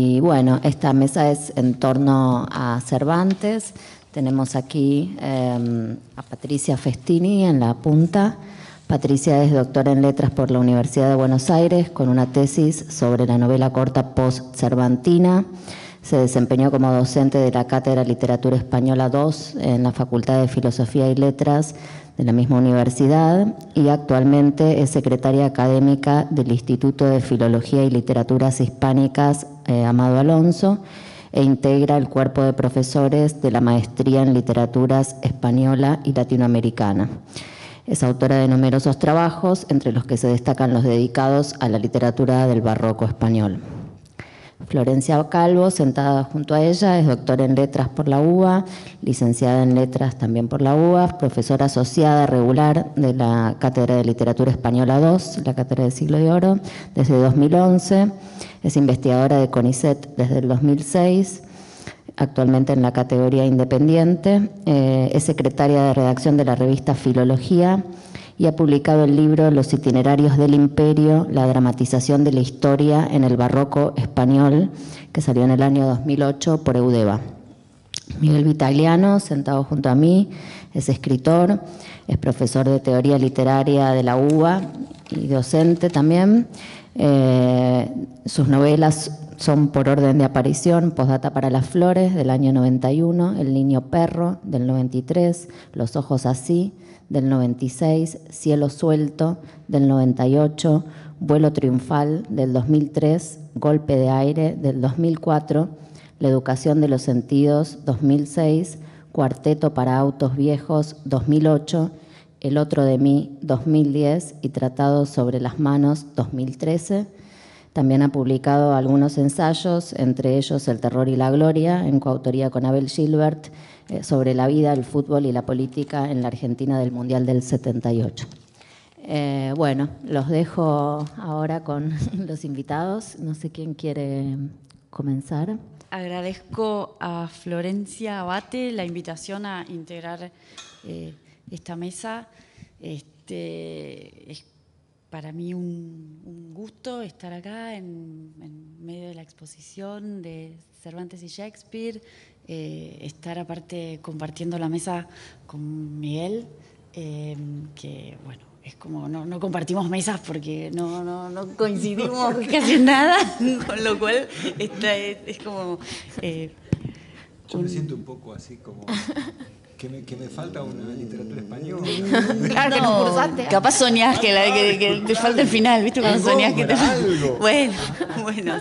Y bueno, esta mesa es en torno a Cervantes. Tenemos aquí em, a Patricia Festini en la punta. Patricia es doctora en letras por la Universidad de Buenos Aires con una tesis sobre la novela corta post-cervantina. Se desempeñó como docente de la Cátedra Literatura Española II en la Facultad de Filosofía y Letras de la misma universidad y actualmente es secretaria académica del Instituto de Filología y Literaturas Hispánicas eh, Amado Alonso e integra el cuerpo de profesores de la maestría en literaturas española y latinoamericana. Es autora de numerosos trabajos, entre los que se destacan los dedicados a la literatura del barroco español. Florencia Calvo, sentada junto a ella, es doctora en letras por la UBA, licenciada en letras también por la UBA, profesora asociada regular de la Cátedra de Literatura Española II, la Cátedra del Siglo de Oro, desde 2011, es investigadora de CONICET desde el 2006 actualmente en la categoría independiente, eh, es secretaria de redacción de la revista Filología, y ha publicado el libro Los itinerarios del imperio, la dramatización de la historia en el barroco español, que salió en el año 2008 por Eudeva. Miguel Vitaliano, sentado junto a mí, es escritor, es profesor de teoría literaria de la UBA y docente también. Eh, sus novelas son por orden de aparición, Postdata para las Flores del año 91, El Niño Perro del 93, Los Ojos Así del 96, Cielo Suelto del 98, Vuelo Triunfal del 2003, Golpe de Aire del 2004, La Educación de los Sentidos 2006, Cuarteto para Autos Viejos 2008, El Otro de mí 2010 y Tratado sobre las Manos 2013. También ha publicado algunos ensayos, entre ellos El Terror y la Gloria, en coautoría con Abel Gilbert, eh, sobre la vida, el fútbol y la política en la Argentina del Mundial del 78. Eh, bueno, los dejo ahora con los invitados. No sé quién quiere comenzar. Agradezco a Florencia Abate la invitación a integrar eh, esta mesa. Este, es para mí un, gusto estar acá en, medio de la exposición de Cervantes y Shakespeare, eh, estar aparte compartiendo la mesa con Miguel, eh, que bueno, es como no, compartimos mesas porque no, no, no coincidimos casi nada, con lo cual es, como... Eh, Yo me siento un poco así como... Que me, que me, falta una literatura española. Claro, no Capaz soñás que, la, te falta el final, ¿viste? Cuando soñás que Bueno, bueno,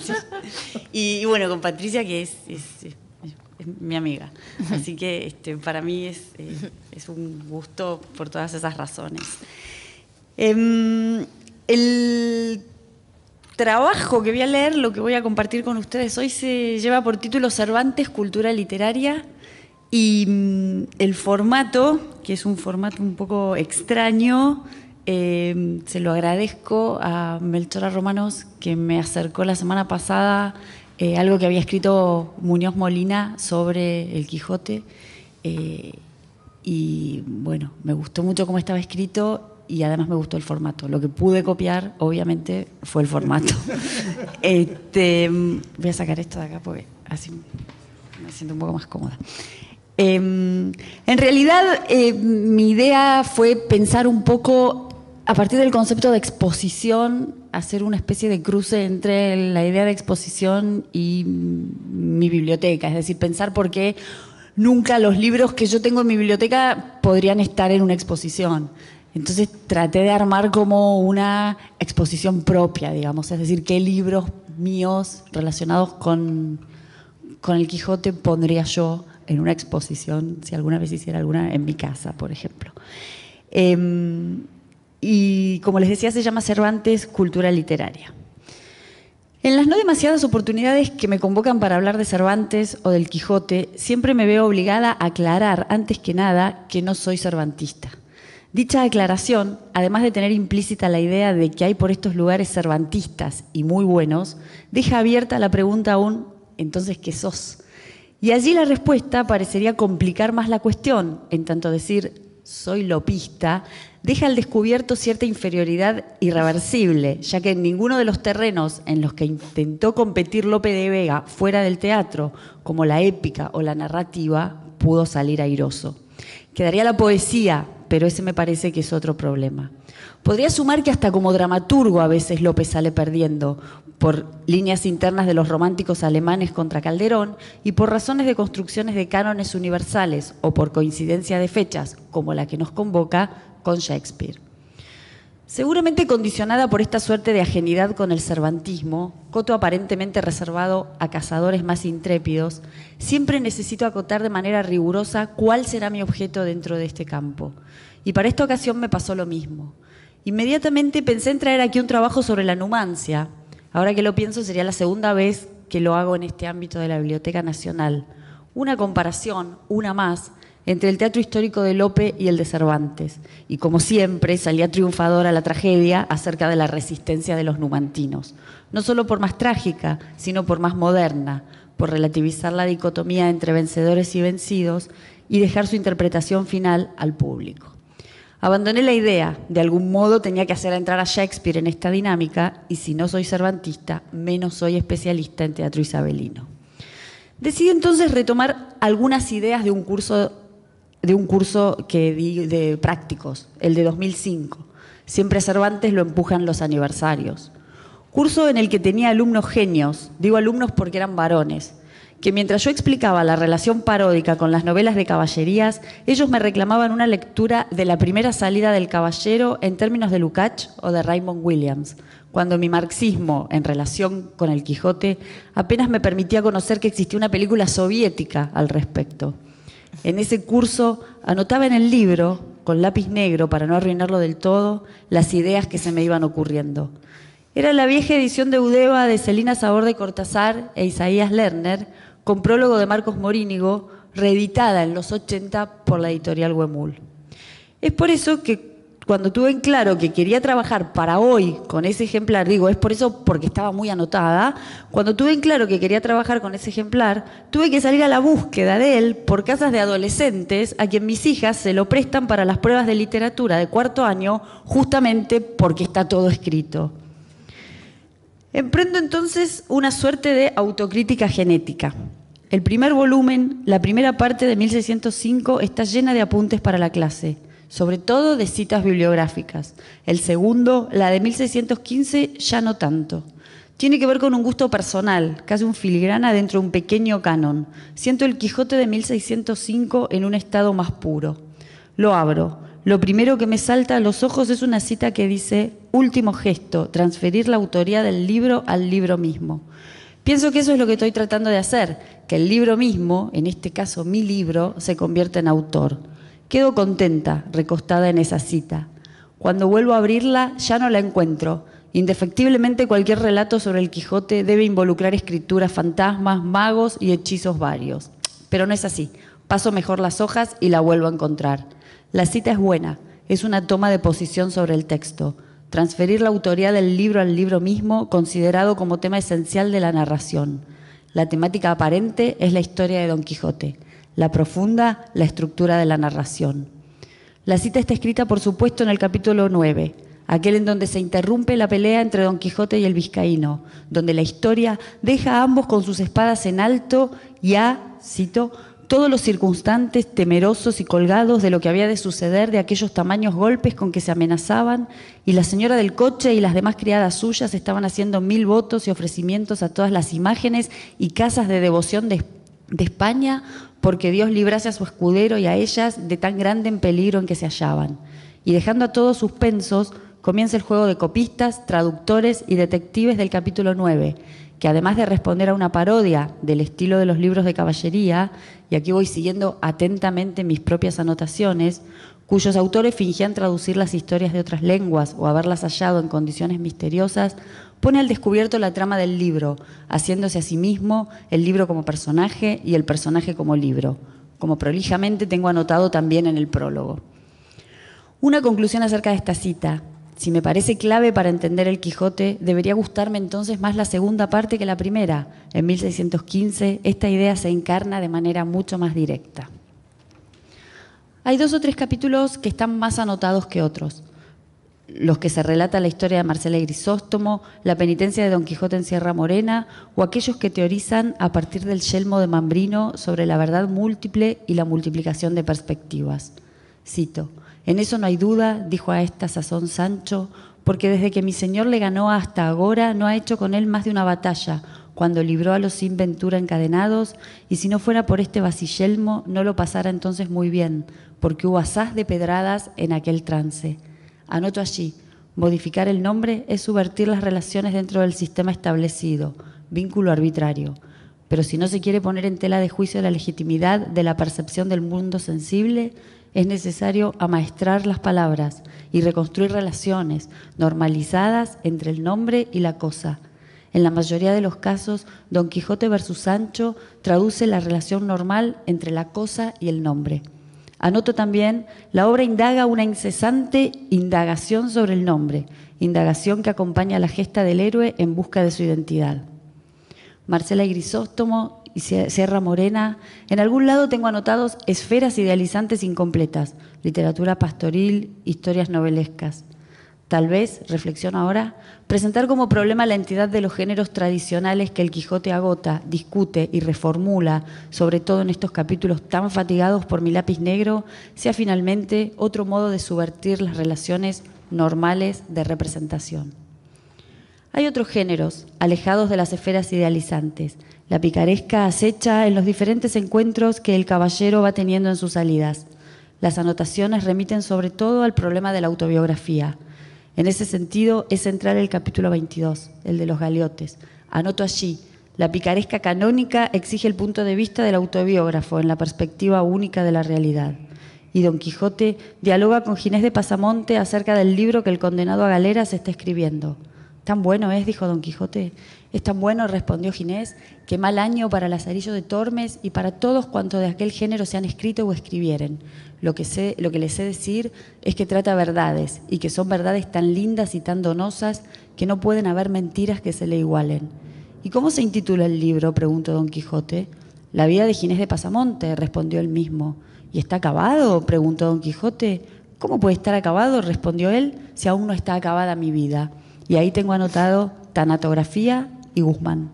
Y, bueno, con Patricia, que es es mi amiga. Así que este, para mí es, un gusto por todas esas razones. Em, el trabajo que voy a leer, lo que voy a compartir con ustedes hoy, se lleva por título Cervantes, Cultura Literaria. Y mm, el formato, que es un formato un poco extraño, em, se lo agradezco a Melchora Romanos, que me acercó la semana pasada eh, algo que había escrito Muñoz Molina sobre el Quijote. Eh, y bueno, me gustó mucho cómo estaba escrito y además me gustó el formato. Lo que pude copiar, obviamente, fue el formato. este, voy a sacar esto de acá porque así me siento un poco más cómoda. Em, en realidad, eh, mi idea fue pensar un poco a partir del concepto de exposición, hacer una especie de cruce entre la idea de exposición y mi biblioteca, es decir, pensar por qué nunca los libros que yo tengo en mi biblioteca podrían estar en una exposición. Entonces traté de armar como una exposición propia, digamos, es decir, qué libros míos relacionados con, con el Quijote pondría yo en una exposición, si alguna vez hiciera alguna, en mi casa, por ejemplo. Em, y como les decía se llama Cervantes Cultura Literaria. En las no demasiadas oportunidades que me convocan para hablar de Cervantes o del Quijote, siempre me veo obligada a aclarar, antes que nada, que no soy cervantista. Dicha aclaración, además de tener implícita la idea de que hay por estos lugares cervantistas y muy buenos, deja abierta la pregunta aún, entonces, ¿qué sos? Y allí la respuesta parecería complicar más la cuestión, en tanto decir, soy lopista, deja al descubierto cierta inferioridad irreversible, ya que en ninguno de los terrenos en los que intentó competir Lope de Vega fuera del teatro, como la épica o la narrativa, pudo salir airoso. Quedaría la poesía, pero ese me parece que es otro problema. Podría sumar que hasta como dramaturgo a veces López sale perdiendo por líneas internas de los románticos alemanes contra Calderón y por razones de construcciones de cánones universales o por coincidencia de fechas, como la que nos convoca, con Shakespeare. Seguramente condicionada por esta suerte de ajenidad con el cervantismo, Coto aparentemente reservado a cazadores más intrépidos, siempre necesito acotar de manera rigurosa cuál será mi objeto dentro de este campo. Y para esta ocasión me pasó lo mismo. Inmediatamente pensé en traer aquí un trabajo sobre la numancia. Ahora que lo pienso sería la segunda vez que lo hago en este ámbito de la Biblioteca Nacional. Una comparación, una más, entre el teatro histórico de Lope y el de Cervantes. Y como siempre, salía triunfadora la tragedia acerca de la resistencia de los numantinos, no solo por más trágica, sino por más moderna, por relativizar la dicotomía entre vencedores y vencidos y dejar su interpretación final al público. Abandoné la idea, de algún modo tenía que hacer entrar a Shakespeare en esta dinámica y si no soy cervantista, menos soy especialista en teatro isabelino. Decidí entonces retomar algunas ideas de un curso de un curso que di de prácticos, el de 2005. Siempre Cervantes lo empujan los aniversarios. Curso en el que tenía alumnos genios, digo alumnos porque eran varones, que mientras yo explicaba la relación paródica con las novelas de caballerías, ellos me reclamaban una lectura de la primera salida del caballero en términos de Lukács o de Raymond Williams, cuando mi marxismo en relación con el Quijote apenas me permitía conocer que existía una película soviética al respecto. En ese curso anotaba en el libro, con lápiz negro, para no arruinarlo del todo, las ideas que se me iban ocurriendo. Era la vieja edición de Udeva de Celina Sabor de Cortázar e Isaías Lerner, con prólogo de Marcos Morínigo, reeditada en los 80 por la editorial Huemul. Es por eso que cuando tuve en claro que quería trabajar para hoy con ese ejemplar, digo, es por eso porque estaba muy anotada, cuando tuve en claro que quería trabajar con ese ejemplar, tuve que salir a la búsqueda de él por casas de adolescentes a quien mis hijas se lo prestan para las pruebas de literatura de cuarto año, justamente porque está todo escrito. Emprendo entonces una suerte de autocrítica genética. El primer volumen, la primera parte de 1605, está llena de apuntes para la clase sobre todo de citas bibliográficas. El segundo, la de 1615, ya no tanto. Tiene que ver con un gusto personal, casi un filigrana dentro de un pequeño canon. Siento el Quijote de 1605 en un estado más puro. Lo abro. Lo primero que me salta a los ojos es una cita que dice, último gesto, transferir la autoría del libro al libro mismo. Pienso que eso es lo que estoy tratando de hacer, que el libro mismo, en este caso mi libro, se convierta en autor. Quedo contenta, recostada en esa cita. Cuando vuelvo a abrirla, ya no la encuentro. Indefectiblemente cualquier relato sobre el Quijote debe involucrar escrituras, fantasmas, magos y hechizos varios. Pero no es así. Paso mejor las hojas y la vuelvo a encontrar. La cita es buena, es una toma de posición sobre el texto. Transferir la autoría del libro al libro mismo, considerado como tema esencial de la narración. La temática aparente es la historia de Don Quijote la profunda, la estructura de la narración. La cita está escrita, por supuesto, en el capítulo 9, aquel en donde se interrumpe la pelea entre Don Quijote y el vizcaíno, donde la historia deja a ambos con sus espadas en alto y a, cito, todos los circunstantes temerosos y colgados de lo que había de suceder, de aquellos tamaños golpes con que se amenazaban, y la señora del coche y las demás criadas suyas estaban haciendo mil votos y ofrecimientos a todas las imágenes y casas de devoción de, de España porque Dios librase a su escudero y a ellas de tan grande peligro en que se hallaban. Y dejando a todos suspensos, comienza el juego de copistas, traductores y detectives del capítulo 9, que además de responder a una parodia del estilo de los libros de caballería, y aquí voy siguiendo atentamente mis propias anotaciones, cuyos autores fingían traducir las historias de otras lenguas o haberlas hallado en condiciones misteriosas pone al descubierto la trama del libro, haciéndose a sí mismo el libro como personaje y el personaje como libro, como prolijamente tengo anotado también en el prólogo. Una conclusión acerca de esta cita. Si me parece clave para entender el Quijote, debería gustarme entonces más la segunda parte que la primera. En 1615 esta idea se encarna de manera mucho más directa. Hay dos o tres capítulos que están más anotados que otros los que se relata la historia de Marcela y Grisóstomo, la penitencia de Don Quijote en Sierra Morena o aquellos que teorizan a partir del yelmo de Mambrino sobre la verdad múltiple y la multiplicación de perspectivas. Cito, en eso no hay duda, dijo a esta sazón Sancho, porque desde que mi señor le ganó hasta ahora no ha hecho con él más de una batalla, cuando libró a los sin ventura encadenados, y si no fuera por este vasillelmo no lo pasara entonces muy bien, porque hubo asaz de pedradas en aquel trance. Anoto allí, modificar el nombre es subvertir las relaciones dentro del sistema establecido, vínculo arbitrario. Pero si no se quiere poner en tela de juicio la legitimidad de la percepción del mundo sensible, es necesario amaestrar las palabras y reconstruir relaciones normalizadas entre el nombre y la cosa. En la mayoría de los casos, Don Quijote versus Sancho traduce la relación normal entre la cosa y el nombre. Anoto también, la obra indaga una incesante indagación sobre el nombre, indagación que acompaña la gesta del héroe en busca de su identidad. Marcela y Grisóstomo y Sierra Morena, en algún lado tengo anotados esferas idealizantes incompletas, literatura pastoril, historias novelescas tal vez, reflexiono ahora, presentar como problema la entidad de los géneros tradicionales que el Quijote agota, discute y reformula, sobre todo en estos capítulos tan fatigados por mi lápiz negro, sea finalmente otro modo de subvertir las relaciones normales de representación. Hay otros géneros, alejados de las esferas idealizantes. La picaresca acecha en los diferentes encuentros que el caballero va teniendo en sus salidas. Las anotaciones remiten sobre todo al problema de la autobiografía en ese sentido es central el capítulo 22, el de los galeotes. Anoto allí, la picaresca canónica exige el punto de vista del autobiógrafo en la perspectiva única de la realidad. Y Don Quijote dialoga con Ginés de Pasamonte acerca del libro que el condenado a galeras está escribiendo. Tan bueno es, dijo Don Quijote, es tan bueno, respondió Ginés, que mal año para Lazarillo de Tormes y para todos cuantos de aquel género se han escrito o escribieren. Lo que, sé, lo que les sé decir es que trata verdades, y que son verdades tan lindas y tan donosas que no pueden haber mentiras que se le igualen. ¿Y cómo se intitula el libro? preguntó don Quijote. La vida de Ginés de Pasamonte, respondió él mismo. ¿Y está acabado? preguntó don Quijote. ¿Cómo puede estar acabado? respondió él, si aún no está acabada mi vida. Y ahí tengo anotado tanatografía Guzmán.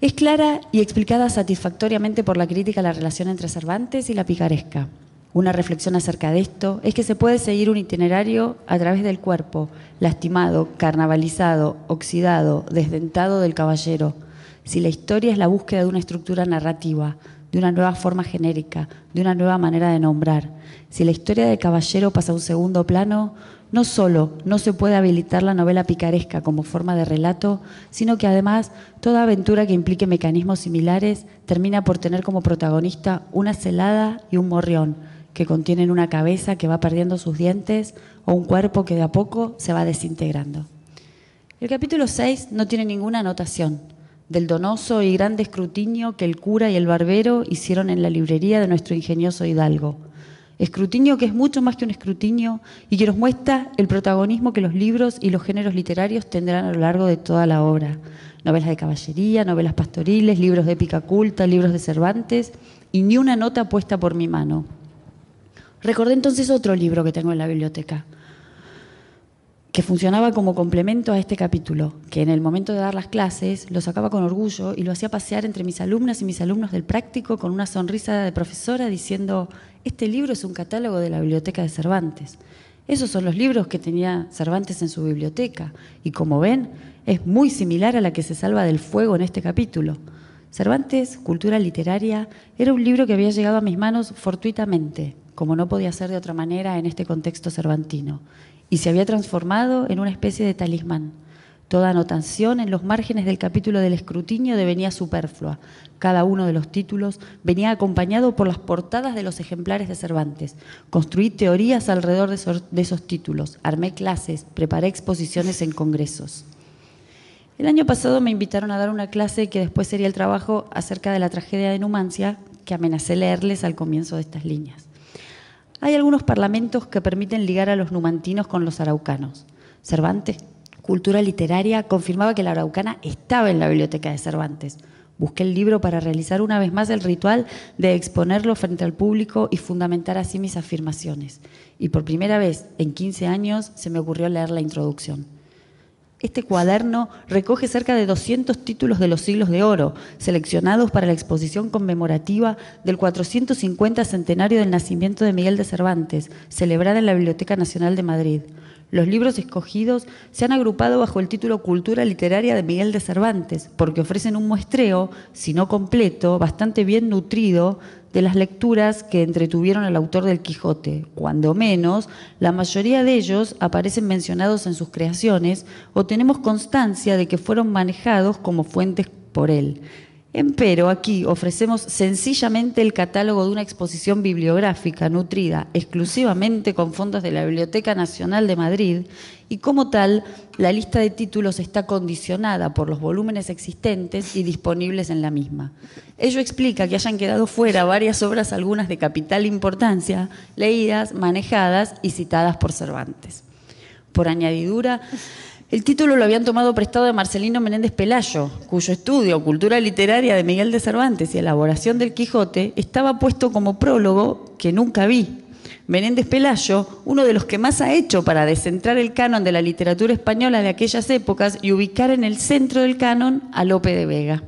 Es clara y explicada satisfactoriamente por la crítica la relación entre Cervantes y la picaresca. Una reflexión acerca de esto es que se puede seguir un itinerario a través del cuerpo, lastimado, carnavalizado, oxidado, desdentado del caballero, si la historia es la búsqueda de una estructura narrativa, de una nueva forma genérica, de una nueva manera de nombrar. Si la historia del caballero pasa a un segundo plano, no solo no se puede habilitar la novela picaresca como forma de relato, sino que además toda aventura que implique mecanismos similares termina por tener como protagonista una celada y un morrión, que contienen una cabeza que va perdiendo sus dientes o un cuerpo que de a poco se va desintegrando. El capítulo 6 no tiene ninguna anotación del donoso y grande escrutinio que el cura y el barbero hicieron en la librería de nuestro ingenioso hidalgo Escrutinio que es mucho más que un escrutinio y que nos muestra el protagonismo que los libros y los géneros literarios tendrán a lo largo de toda la obra. Novelas de caballería, novelas pastoriles, libros de épica culta, libros de Cervantes y ni una nota puesta por mi mano. Recordé entonces otro libro que tengo en la biblioteca, que funcionaba como complemento a este capítulo, que en el momento de dar las clases lo sacaba con orgullo y lo hacía pasear entre mis alumnas y mis alumnos del práctico con una sonrisa de profesora diciendo, este libro es un catálogo de la biblioteca de Cervantes. Esos son los libros que tenía Cervantes en su biblioteca y como ven, es muy similar a la que se salva del fuego en este capítulo. Cervantes, Cultura Literaria, era un libro que había llegado a mis manos fortuitamente, como no podía ser de otra manera en este contexto cervantino, y se había transformado en una especie de talismán. Toda anotación en los márgenes del capítulo del escrutinio devenía superflua. Cada uno de los títulos venía acompañado por las portadas de los ejemplares de Cervantes. Construí teorías alrededor de esos, títulos, armé clases, preparé exposiciones en congresos. El año pasado me invitaron a dar una clase que después sería el trabajo acerca de la tragedia de Numancia, que amenacé leerles al comienzo de estas líneas. Hay algunos parlamentos que permiten ligar a los numantinos con los araucanos. Cervantes, cultura literaria, confirmaba que la araucana estaba en la biblioteca de Cervantes. Busqué el libro para realizar una vez más el ritual de exponerlo frente al público y fundamentar así mis afirmaciones. Y por primera vez en 15 años se me ocurrió leer la introducción. Este cuaderno recoge cerca de 200 títulos de los siglos de oro, seleccionados para la exposición conmemorativa del 450 centenario del nacimiento de Miguel de Cervantes, celebrada en la Biblioteca Nacional de Madrid. Los libros escogidos se han agrupado bajo el título Cultura Literaria de Miguel de Cervantes, porque ofrecen un muestreo, si no completo, bastante bien nutrido de las lecturas que entretuvieron al autor del Quijote. Cuando menos, la mayoría de ellos aparecen mencionados en sus creaciones o tenemos constancia de que fueron manejados como fuentes por él. Empero, aquí ofrecemos sencillamente el catálogo de una exposición bibliográfica nutrida exclusivamente con fondos de la Biblioteca Nacional de Madrid y como tal, la lista de títulos está condicionada por los volúmenes existentes y disponibles en la misma. Ello explica que hayan quedado fuera varias obras, algunas de capital importancia, leídas, manejadas y citadas por Cervantes. Por añadidura, el título lo habían tomado prestado de Marcelino Menéndez Pelayo, cuyo estudio Cultura Literaria de Miguel de Cervantes y Elaboración del Quijote estaba puesto como prólogo que nunca vi. Menéndez Pelayo, uno de los que más ha hecho para descentrar el canon de la literatura española de aquellas épocas y ubicar en el centro del canon a Lope de Vega.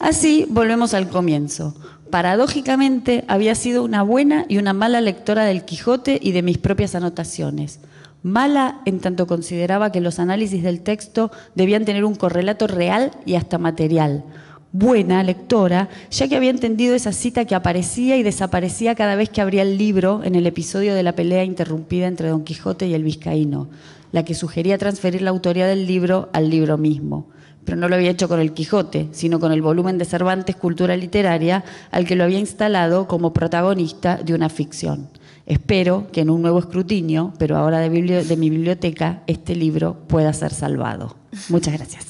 Así volvemos al comienzo. Paradójicamente había sido una buena y una mala lectora del Quijote y de mis propias anotaciones. Mala en tanto consideraba que los análisis del texto debían tener un correlato real y hasta material. Buena lectora, ya que había entendido esa cita que aparecía y desaparecía cada vez que abría el libro en el episodio de la pelea interrumpida entre Don Quijote y el vizcaíno, la que sugería transferir la autoría del libro al libro mismo. Pero no lo había hecho con el Quijote, sino con el volumen de Cervantes Cultura Literaria, al que lo había instalado como protagonista de una ficción. Espero que en un nuevo escrutinio, pero ahora de, mi biblioteca, este libro pueda ser salvado. Muchas gracias.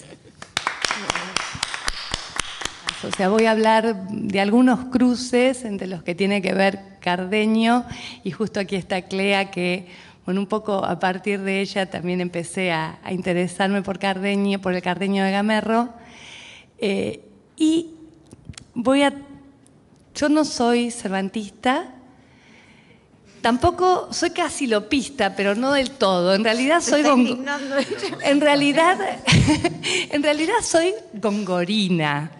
O sea, voy a hablar de algunos cruces entre los que tiene que ver Cardeño y justo aquí está Clea que bueno, un poco a partir de ella también empecé a, interesarme por Cardeño, por el Cardeño de Gamerro. Eh, y voy a. Yo no soy cervantista, Tampoco soy casi lopista, pero no del todo. En realidad soy en realidad en realidad soy gongorina.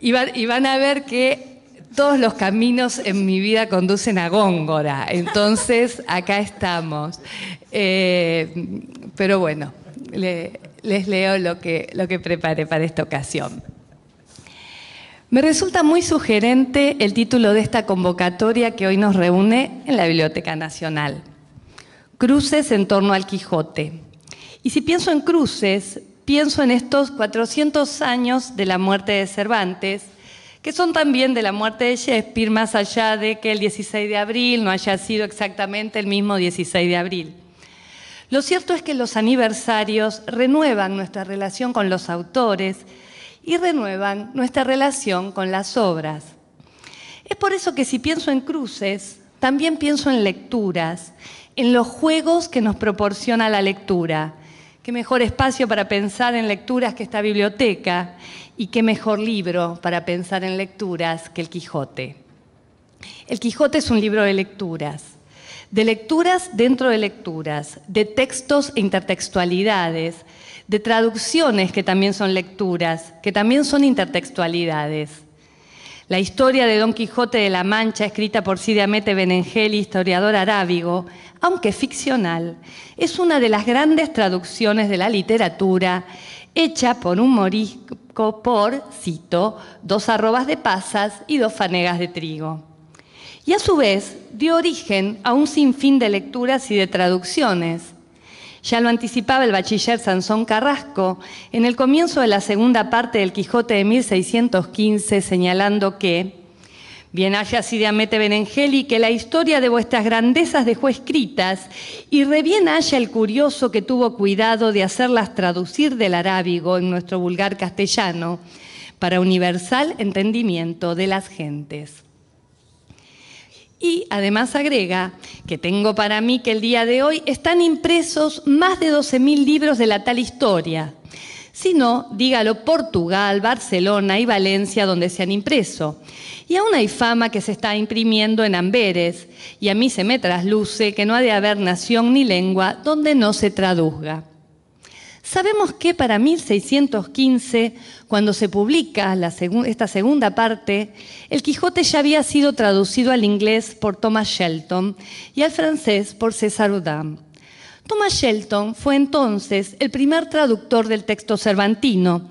y, van, a ver que todos los caminos en mi vida conducen a Góngora. Entonces, acá estamos. Eh, pero bueno, les leo lo que, lo que preparé para esta ocasión. Me resulta muy sugerente el título de esta convocatoria que hoy nos reúne en la Biblioteca Nacional. Cruces en torno al Quijote. Y si pienso en cruces, pienso en estos 400 años de la muerte de Cervantes, que son también de la muerte de Shakespeare, más allá de que el 16 de abril no haya sido exactamente el mismo 16 de abril. Lo cierto es que los aniversarios renuevan nuestra relación con los autores, y renuevan nuestra relación con las obras. Es por eso que si pienso en cruces, también pienso en lecturas, en los juegos que nos proporciona la lectura. Qué mejor espacio para pensar en lecturas que esta biblioteca y qué mejor libro para pensar en lecturas que el Quijote. El Quijote es un libro de lecturas, de lecturas dentro de lecturas, de textos e intertextualidades, de traducciones que también son lecturas, que también son intertextualidades. La historia de Don Quijote de la Mancha, escrita por Cide Benengeli, historiador arábigo, aunque ficcional, es una de las grandes traducciones de la literatura hecha por un morisco por, cito, dos arrobas de pasas y dos fanegas de trigo. Y a su vez dio origen a un sinfín de lecturas y de traducciones, ya lo anticipaba el bachiller Sansón Carrasco en el comienzo de la segunda parte del Quijote de 1615, señalando que Bien haya Sidiamete Benengeli que la historia de vuestras grandezas dejó escritas, y re bien haya el curioso que tuvo cuidado de hacerlas traducir del arábigo en nuestro vulgar castellano, para universal entendimiento de las gentes. Y además agrega que tengo para mí que el día de hoy están impresos más de 12.000 libros de la tal historia. Si no, dígalo Portugal, Barcelona y Valencia donde se han impreso. Y aún hay fama que se está imprimiendo en Amberes, y a mí se me trasluce que no ha de haber nación ni lengua donde no se traduzca. Sabemos que para 1615, cuando se publica esta segunda parte, el Quijote ya había sido traducido al inglés por Thomas Shelton y al francés por César Audin. Thomas Shelton fue entonces el primer traductor del texto cervantino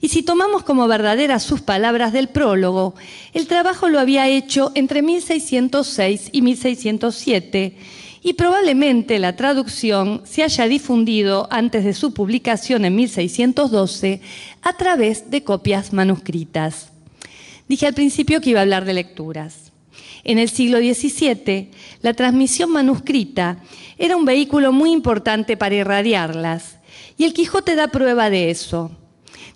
y si tomamos como verdaderas sus palabras del prólogo, el trabajo lo había hecho entre 1606 y 1607 y probablemente la traducción se haya difundido antes de su publicación en 1612 a través de copias manuscritas. Dije al principio que iba a hablar de lecturas. En el siglo XVII, la transmisión manuscrita era un vehículo muy importante para irradiarlas, y el Quijote da prueba de eso.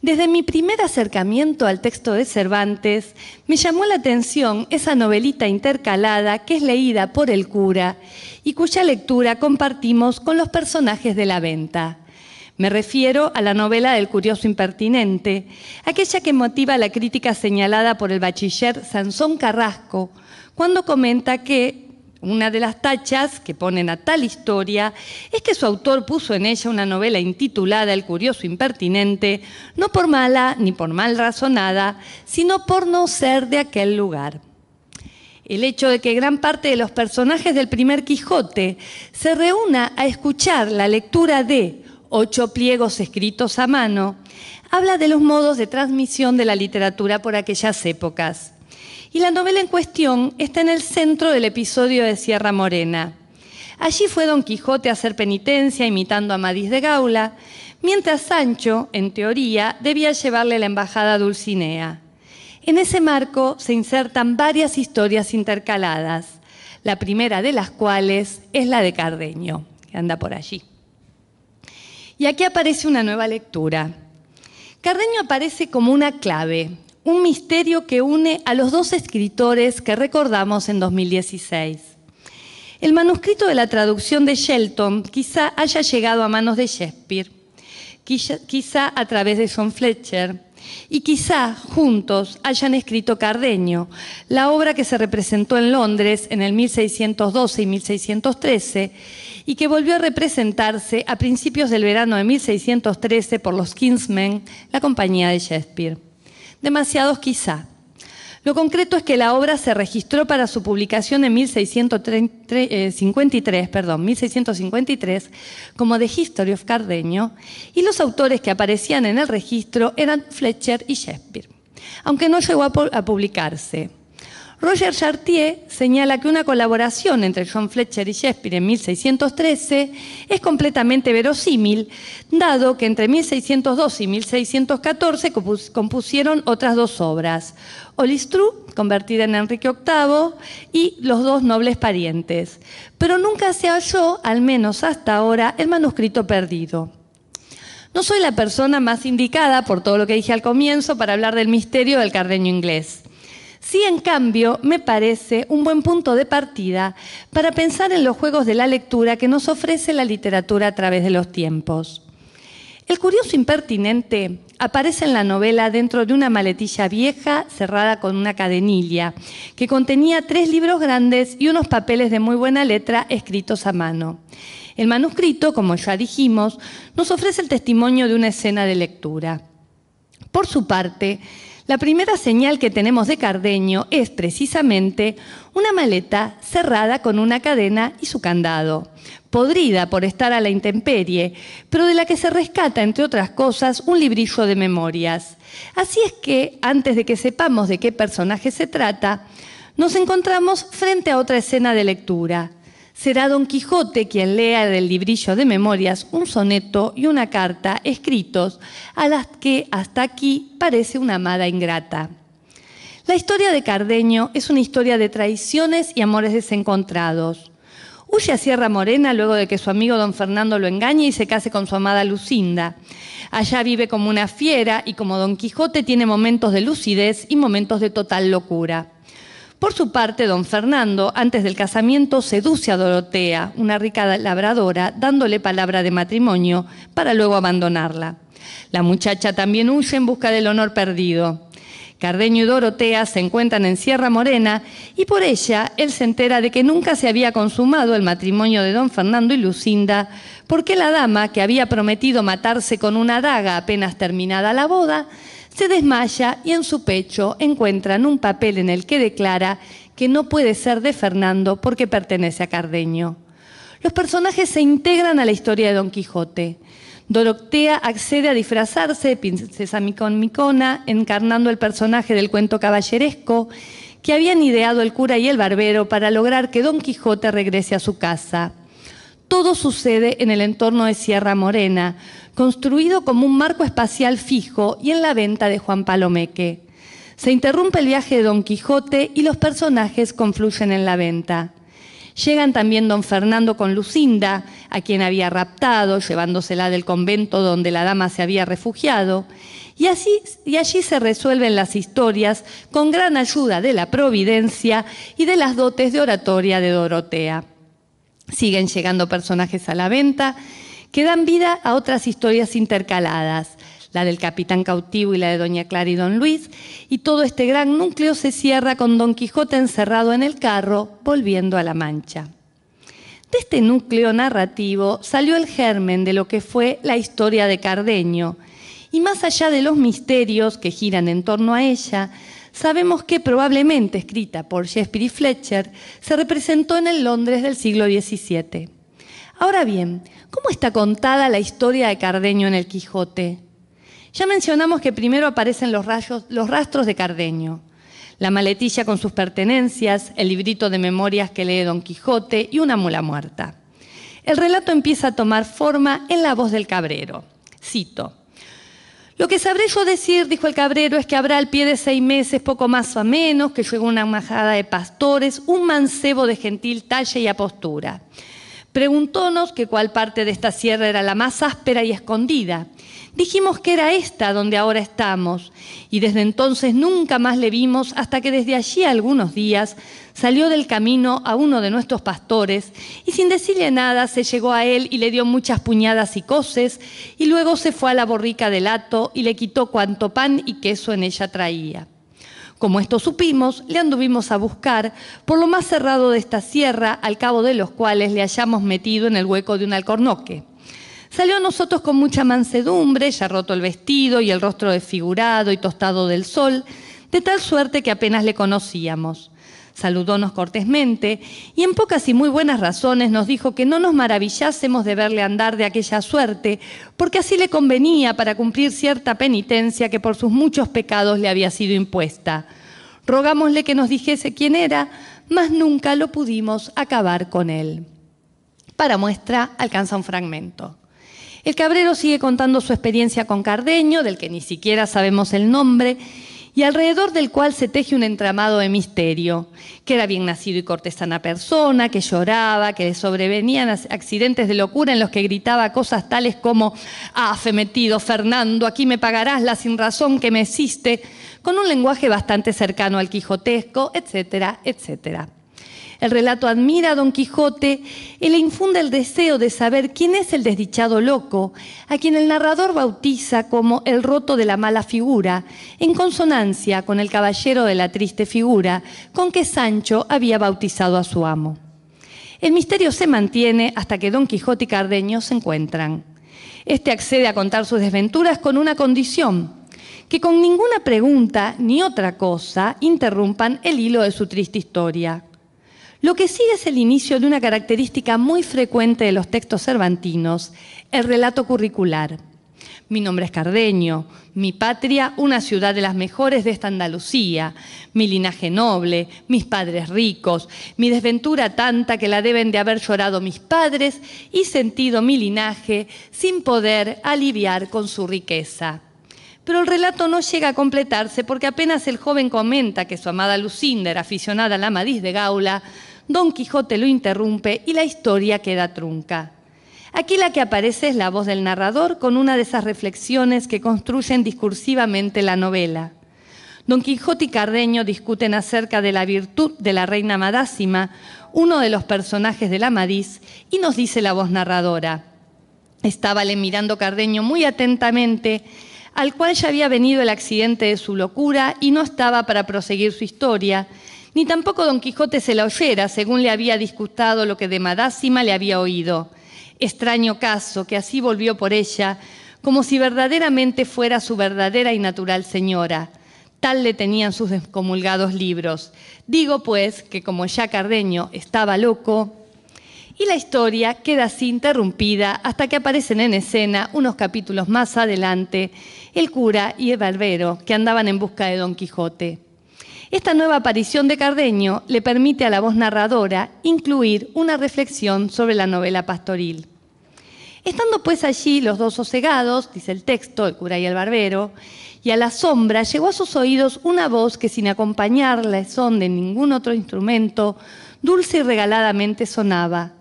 Desde mi primer acercamiento al texto de Cervantes, me llamó la atención esa novelita intercalada que es leída por el cura y cuya lectura compartimos con los personajes de la venta. Me refiero a la novela del curioso impertinente, aquella que motiva la crítica señalada por el bachiller Sansón Carrasco, cuando comenta que una de las tachas que ponen a tal historia es que su autor puso en ella una novela intitulada El curioso impertinente, no por mala ni por mal razonada, sino por no ser de aquel lugar. El hecho de que gran parte de los personajes del primer Quijote se reúna a escuchar la lectura de ocho pliegos escritos a mano, habla de los modos de transmisión de la literatura por aquellas épocas y la novela en cuestión está en el centro del episodio de Sierra Morena. Allí fue Don Quijote a hacer penitencia imitando a Madis de Gaula, mientras Sancho, en teoría, debía llevarle la embajada a Dulcinea. En ese marco se insertan varias historias intercaladas, la primera de las cuales es la de Cardeño, que anda por allí. Y aquí aparece una nueva lectura. Cardeño aparece como una clave, un misterio que une a los dos escritores que recordamos en 2016. El manuscrito de la traducción de Shelton quizá haya llegado a manos de Shakespeare, quizá, a través de John Fletcher, y quizá juntos hayan escrito Cardenio, la obra que se representó en Londres en el 1612 y 1613 y que volvió a representarse a principios del verano de 1613 por los Kinsmen, la compañía de Shakespeare demasiados quizá. Lo concreto es que la obra se registró para su publicación en 1653, eh, perdón, como The History of Cardenio y los autores que aparecían en el registro eran Fletcher y Shakespeare, aunque no llegó a publicarse. Roger Chartier señala que una colaboración entre John Fletcher y Shakespeare en 1613 es completamente verosímil, dado que entre 1602 y 1614 compusieron otras dos obras, Olistru, convertida en Enrique VIII, y Los dos nobles parientes, pero nunca se halló, al menos hasta ahora, el manuscrito perdido. No soy la persona más indicada, por todo lo que dije al comienzo, para hablar del misterio del cardenio inglés. Sí, en cambio, me parece un buen punto de partida para pensar en los juegos de la lectura que nos ofrece la literatura a través de los tiempos. El curioso impertinente aparece en la novela dentro de una maletilla vieja cerrada con una cadenilla, que contenía tres libros grandes y unos papeles de muy buena letra escritos a mano. El manuscrito, como ya dijimos, nos ofrece el testimonio de una escena de lectura. Por su parte, la primera señal que tenemos de Cardeño es precisamente una maleta cerrada con una cadena y su candado, podrida por estar a la intemperie, pero de la que se rescata, entre otras cosas, un librillo de memorias. Así es que, antes de que sepamos de qué personaje se trata, nos encontramos frente a otra escena de lectura. Será Don Quijote quien lea del librillo de memorias un soneto y una carta escritos a las que hasta aquí parece una amada ingrata. La historia de Cardeño es una historia de traiciones y amores desencontrados. Huye a Sierra Morena luego de que su amigo don Fernando lo engañe y se case con su amada Lucinda. Allá vive como una fiera y como don Quijote tiene momentos de lucidez y momentos de total locura. Por su parte, don Fernando, antes del casamiento, seduce a Dorotea, una rica labradora, dándole palabra de matrimonio para luego abandonarla. La muchacha también huye en busca del honor perdido. Cardeño y Dorotea se encuentran en Sierra Morena y por ella él se entera de que nunca se había consumado el matrimonio de don Fernando y Lucinda, porque la dama, que había prometido matarse con una daga apenas terminada la boda, se desmaya y en su pecho encuentran un papel en el que declara que no puede ser de Fernando porque pertenece a Cardeño. Los personajes se integran a la historia de Don Quijote. Dorotea accede a disfrazarse de princesa Micón Micona, encarnando el personaje del cuento caballeresco que habían ideado el cura y el barbero para lograr que Don Quijote regrese a su casa. Todo sucede en el entorno de Sierra Morena, construido como un marco espacial fijo y en la venta de Juan Palomeque. Se interrumpe el viaje de Don Quijote y los personajes confluyen en la venta. Llegan también don Fernando con Lucinda, a quien había raptado, llevándosela del convento donde la dama se había refugiado, y, así, y allí se resuelven las historias con gran ayuda de la providencia y de las dotes de oratoria de Dorotea. Siguen llegando personajes a la venta que dan vida a otras historias intercaladas, la del capitán cautivo y la de Doña Clara y Don Luis, y todo este gran núcleo se cierra con Don Quijote encerrado en el carro, volviendo a La Mancha. De este núcleo narrativo salió el germen de lo que fue la historia de Cardeño, y más allá de los misterios que giran en torno a ella, sabemos que probablemente escrita por Shakespeare y Fletcher, se representó en el Londres del siglo XVII. Ahora bien, ¿cómo está contada la historia de Cardenio en el Quijote? Ya mencionamos que primero aparecen los, los rastros de Cardenio, la maletilla con sus pertenencias, el librito de memorias que lee Don Quijote y una mula muerta. El relato empieza a tomar forma en la voz del cabrero. Cito. Lo que sabré yo decir, dijo el cabrero, es que habrá al pie de seis meses, poco más o menos, que llegue una majada de pastores, un mancebo de gentil talla y apostura. Preguntónos que cuál parte de esta sierra era la más áspera y escondida. Dijimos que era esta donde ahora estamos, y desde entonces nunca más le vimos hasta que desde allí algunos días salió del camino a uno de nuestros pastores y sin decirle nada se llegó a él y le dio muchas puñadas y coces, y luego se fue a la borrica del hato y le quitó cuanto pan y queso en ella traía. Como esto supimos, le anduvimos a buscar por lo más cerrado de esta sierra, al cabo de los cuales le hallamos metido en el hueco de un alcornoque. Salió a nosotros con mucha mansedumbre, ya roto el vestido y el rostro desfigurado y tostado del sol, de tal suerte que apenas le conocíamos. Saludónos cortésmente y en pocas y muy buenas razones nos dijo que no nos maravillásemos de verle andar de aquella suerte, porque así le convenía para cumplir cierta penitencia que por sus muchos pecados le había sido impuesta. Rogámosle que nos dijese quién era, mas nunca lo pudimos acabar con él. Para muestra alcanza un fragmento. El Cabrero sigue contando su experiencia con Cardeño, del que ni siquiera sabemos el nombre, y alrededor del cual se teje un entramado de misterio, que era bien nacido y cortesana persona, que lloraba, que le sobrevenían accidentes de locura en los que gritaba cosas tales como, ah, metido Fernando, aquí me pagarás la sin razón que me hiciste, con un lenguaje bastante cercano al quijotesco, etcétera, etcétera. El relato admira a Don Quijote y le infunde el deseo de saber quién es el desdichado loco, a quien el narrador bautiza como el roto de la mala figura, en consonancia con el caballero de la triste figura con que Sancho había bautizado a su amo. El misterio se mantiene hasta que Don Quijote y Cardenio se encuentran. Este accede a contar sus desventuras con una condición, que con ninguna pregunta ni otra cosa interrumpan el hilo de su triste historia. Lo que sigue es el inicio de una característica muy frecuente de los textos cervantinos, el relato curricular. Mi nombre es Cardeño, mi patria una ciudad de las mejores de esta Andalucía, mi linaje noble, mis padres ricos, mi desventura tanta que la deben de haber llorado mis padres y sentido mi linaje sin poder aliviar con su riqueza. Pero el relato no llega a completarse porque apenas el joven comenta que su amada Lucinda era aficionada a la madiz de Gaula, Don Quijote lo interrumpe y la historia queda trunca. Aquí la que aparece es la voz del narrador con una de esas reflexiones que construyen discursivamente la novela. Don Quijote y Cardeño discuten acerca de la virtud de la reina Madásima, uno de los personajes de la Madís, y nos dice la voz narradora. Estábale mirando Cardeño muy atentamente, al cual ya había venido el accidente de su locura y no estaba para proseguir su historia, ni tampoco don Quijote se la oyera, según le había disgustado lo que de Madásima le había oído. Extraño caso que así volvió por ella, como si verdaderamente fuera su verdadera y natural señora. Tal le tenían sus descomulgados libros. Digo pues que como ya Cardeño estaba loco, y la historia queda así interrumpida hasta que aparecen en escena, unos capítulos más adelante, el cura y el barbero que andaban en busca de Don Quijote. Esta nueva aparición de Cardeño le permite a la voz narradora incluir una reflexión sobre la novela pastoril. Estando pues allí los dos sosegados, dice el texto, el cura y el barbero, y a la sombra llegó a sus oídos una voz que sin acompañarle son de ningún otro instrumento, dulce y regaladamente sonaba,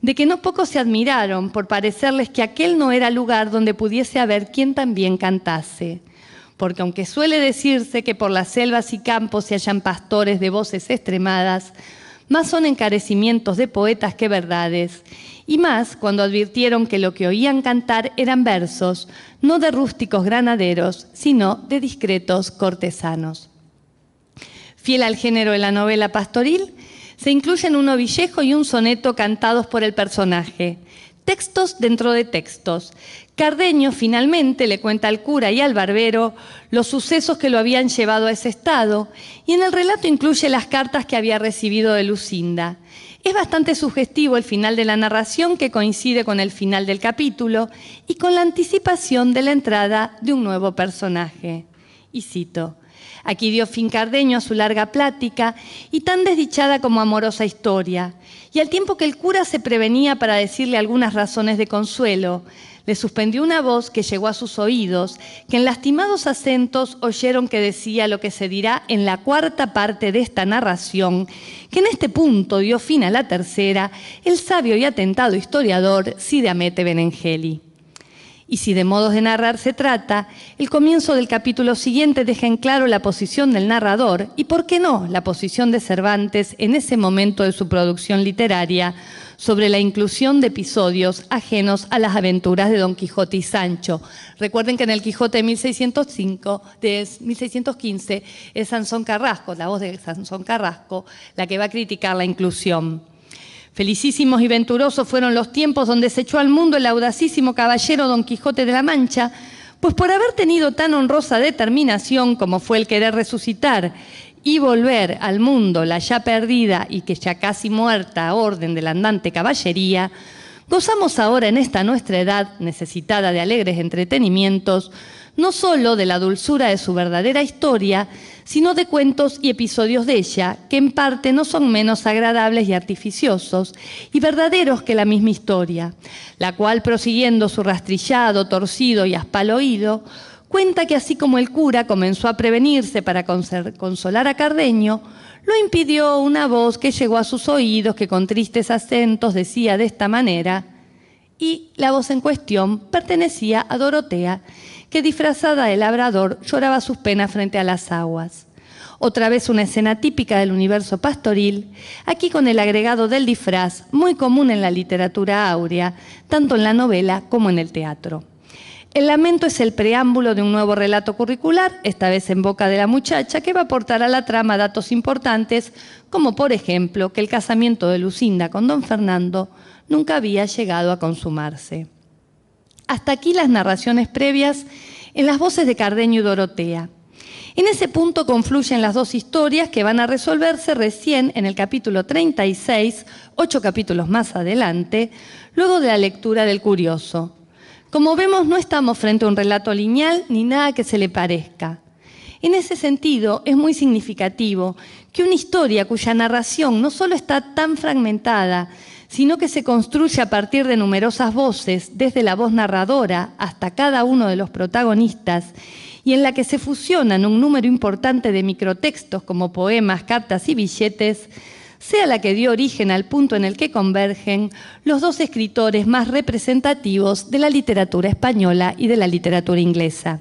de que no pocos se admiraron por parecerles que aquel no era lugar donde pudiese haber quien también cantase porque aunque suele decirse que por las selvas y campos se hallan pastores de voces extremadas, más son encarecimientos de poetas que verdades, y más cuando advirtieron que lo que oían cantar eran versos, no de rústicos granaderos, sino de discretos cortesanos. Fiel al género de la novela pastoril, se incluyen un ovillejo y un soneto cantados por el personaje, textos dentro de textos, Cardeño finalmente le cuenta al cura y al barbero los sucesos que lo habían llevado a ese estado y en el relato incluye las cartas que había recibido de Lucinda. Es bastante sugestivo el final de la narración que coincide con el final del capítulo y con la anticipación de la entrada de un nuevo personaje. Y cito, Aquí dio fin Cardeño a su larga plática y tan desdichada como amorosa historia, y al tiempo que el cura se prevenía para decirle algunas razones de consuelo, le suspendió una voz que llegó a sus oídos, que en lastimados acentos oyeron que decía lo que se dirá en la cuarta parte de esta narración, que en este punto dio fin a la tercera, el sabio y atentado historiador Sidamete Benengeli. Y si de modos de narrar se trata, el comienzo del capítulo siguiente deja en claro la posición del narrador y, por qué no, la posición de Cervantes en ese momento de su producción literaria sobre la inclusión de episodios ajenos a las aventuras de Don Quijote y Sancho. Recuerden que en el Quijote de 1605, de 1615 es Sansón Carrasco, la voz de Sansón Carrasco, la que va a criticar la inclusión. Felicísimos y venturosos fueron los tiempos donde se echó al mundo el audacísimo caballero Don Quijote de la Mancha, pues por haber tenido tan honrosa determinación como fue el querer resucitar y volver al mundo la ya perdida y que ya casi muerta orden de la andante caballería, gozamos ahora en esta nuestra edad necesitada de alegres entretenimientos no sólo de la dulzura de su verdadera historia, sino de cuentos y episodios de ella, que en parte no son menos agradables y artificiosos, y verdaderos que la misma historia, la cual, prosiguiendo su rastrillado, torcido y aspaloído, cuenta que así como el cura comenzó a prevenirse para consolar a Cardenio, lo impidió una voz que llegó a sus oídos, que con tristes acentos decía de esta manera, y la voz en cuestión pertenecía a Dorotea, que disfrazada de labrador lloraba sus penas frente a las aguas. Otra vez una escena típica del universo pastoril, aquí con el agregado del disfraz, muy común en la literatura áurea, tanto en la novela como en el teatro. El lamento es el preámbulo de un nuevo relato curricular, esta vez en boca de la muchacha, que va a aportar a la trama datos importantes, como por ejemplo que el casamiento de Lucinda con don Fernando nunca había llegado a consumarse. Hasta aquí las narraciones previas en las voces de Cardenio y Dorotea. En ese punto confluyen las dos historias que van a resolverse recién en el capítulo 36, ocho capítulos más adelante, luego de la lectura del Curioso. Como vemos, no estamos frente a un relato lineal ni nada que se le parezca. En ese sentido, es muy significativo que una historia cuya narración no solo está tan fragmentada, sino que se construye a partir de numerosas voces, desde la voz narradora hasta cada uno de los protagonistas, y en la que se fusionan un número importante de microtextos como poemas, cartas y billetes, sea la que dio origen al punto en el que convergen los dos escritores más representativos de la literatura española y de la literatura inglesa.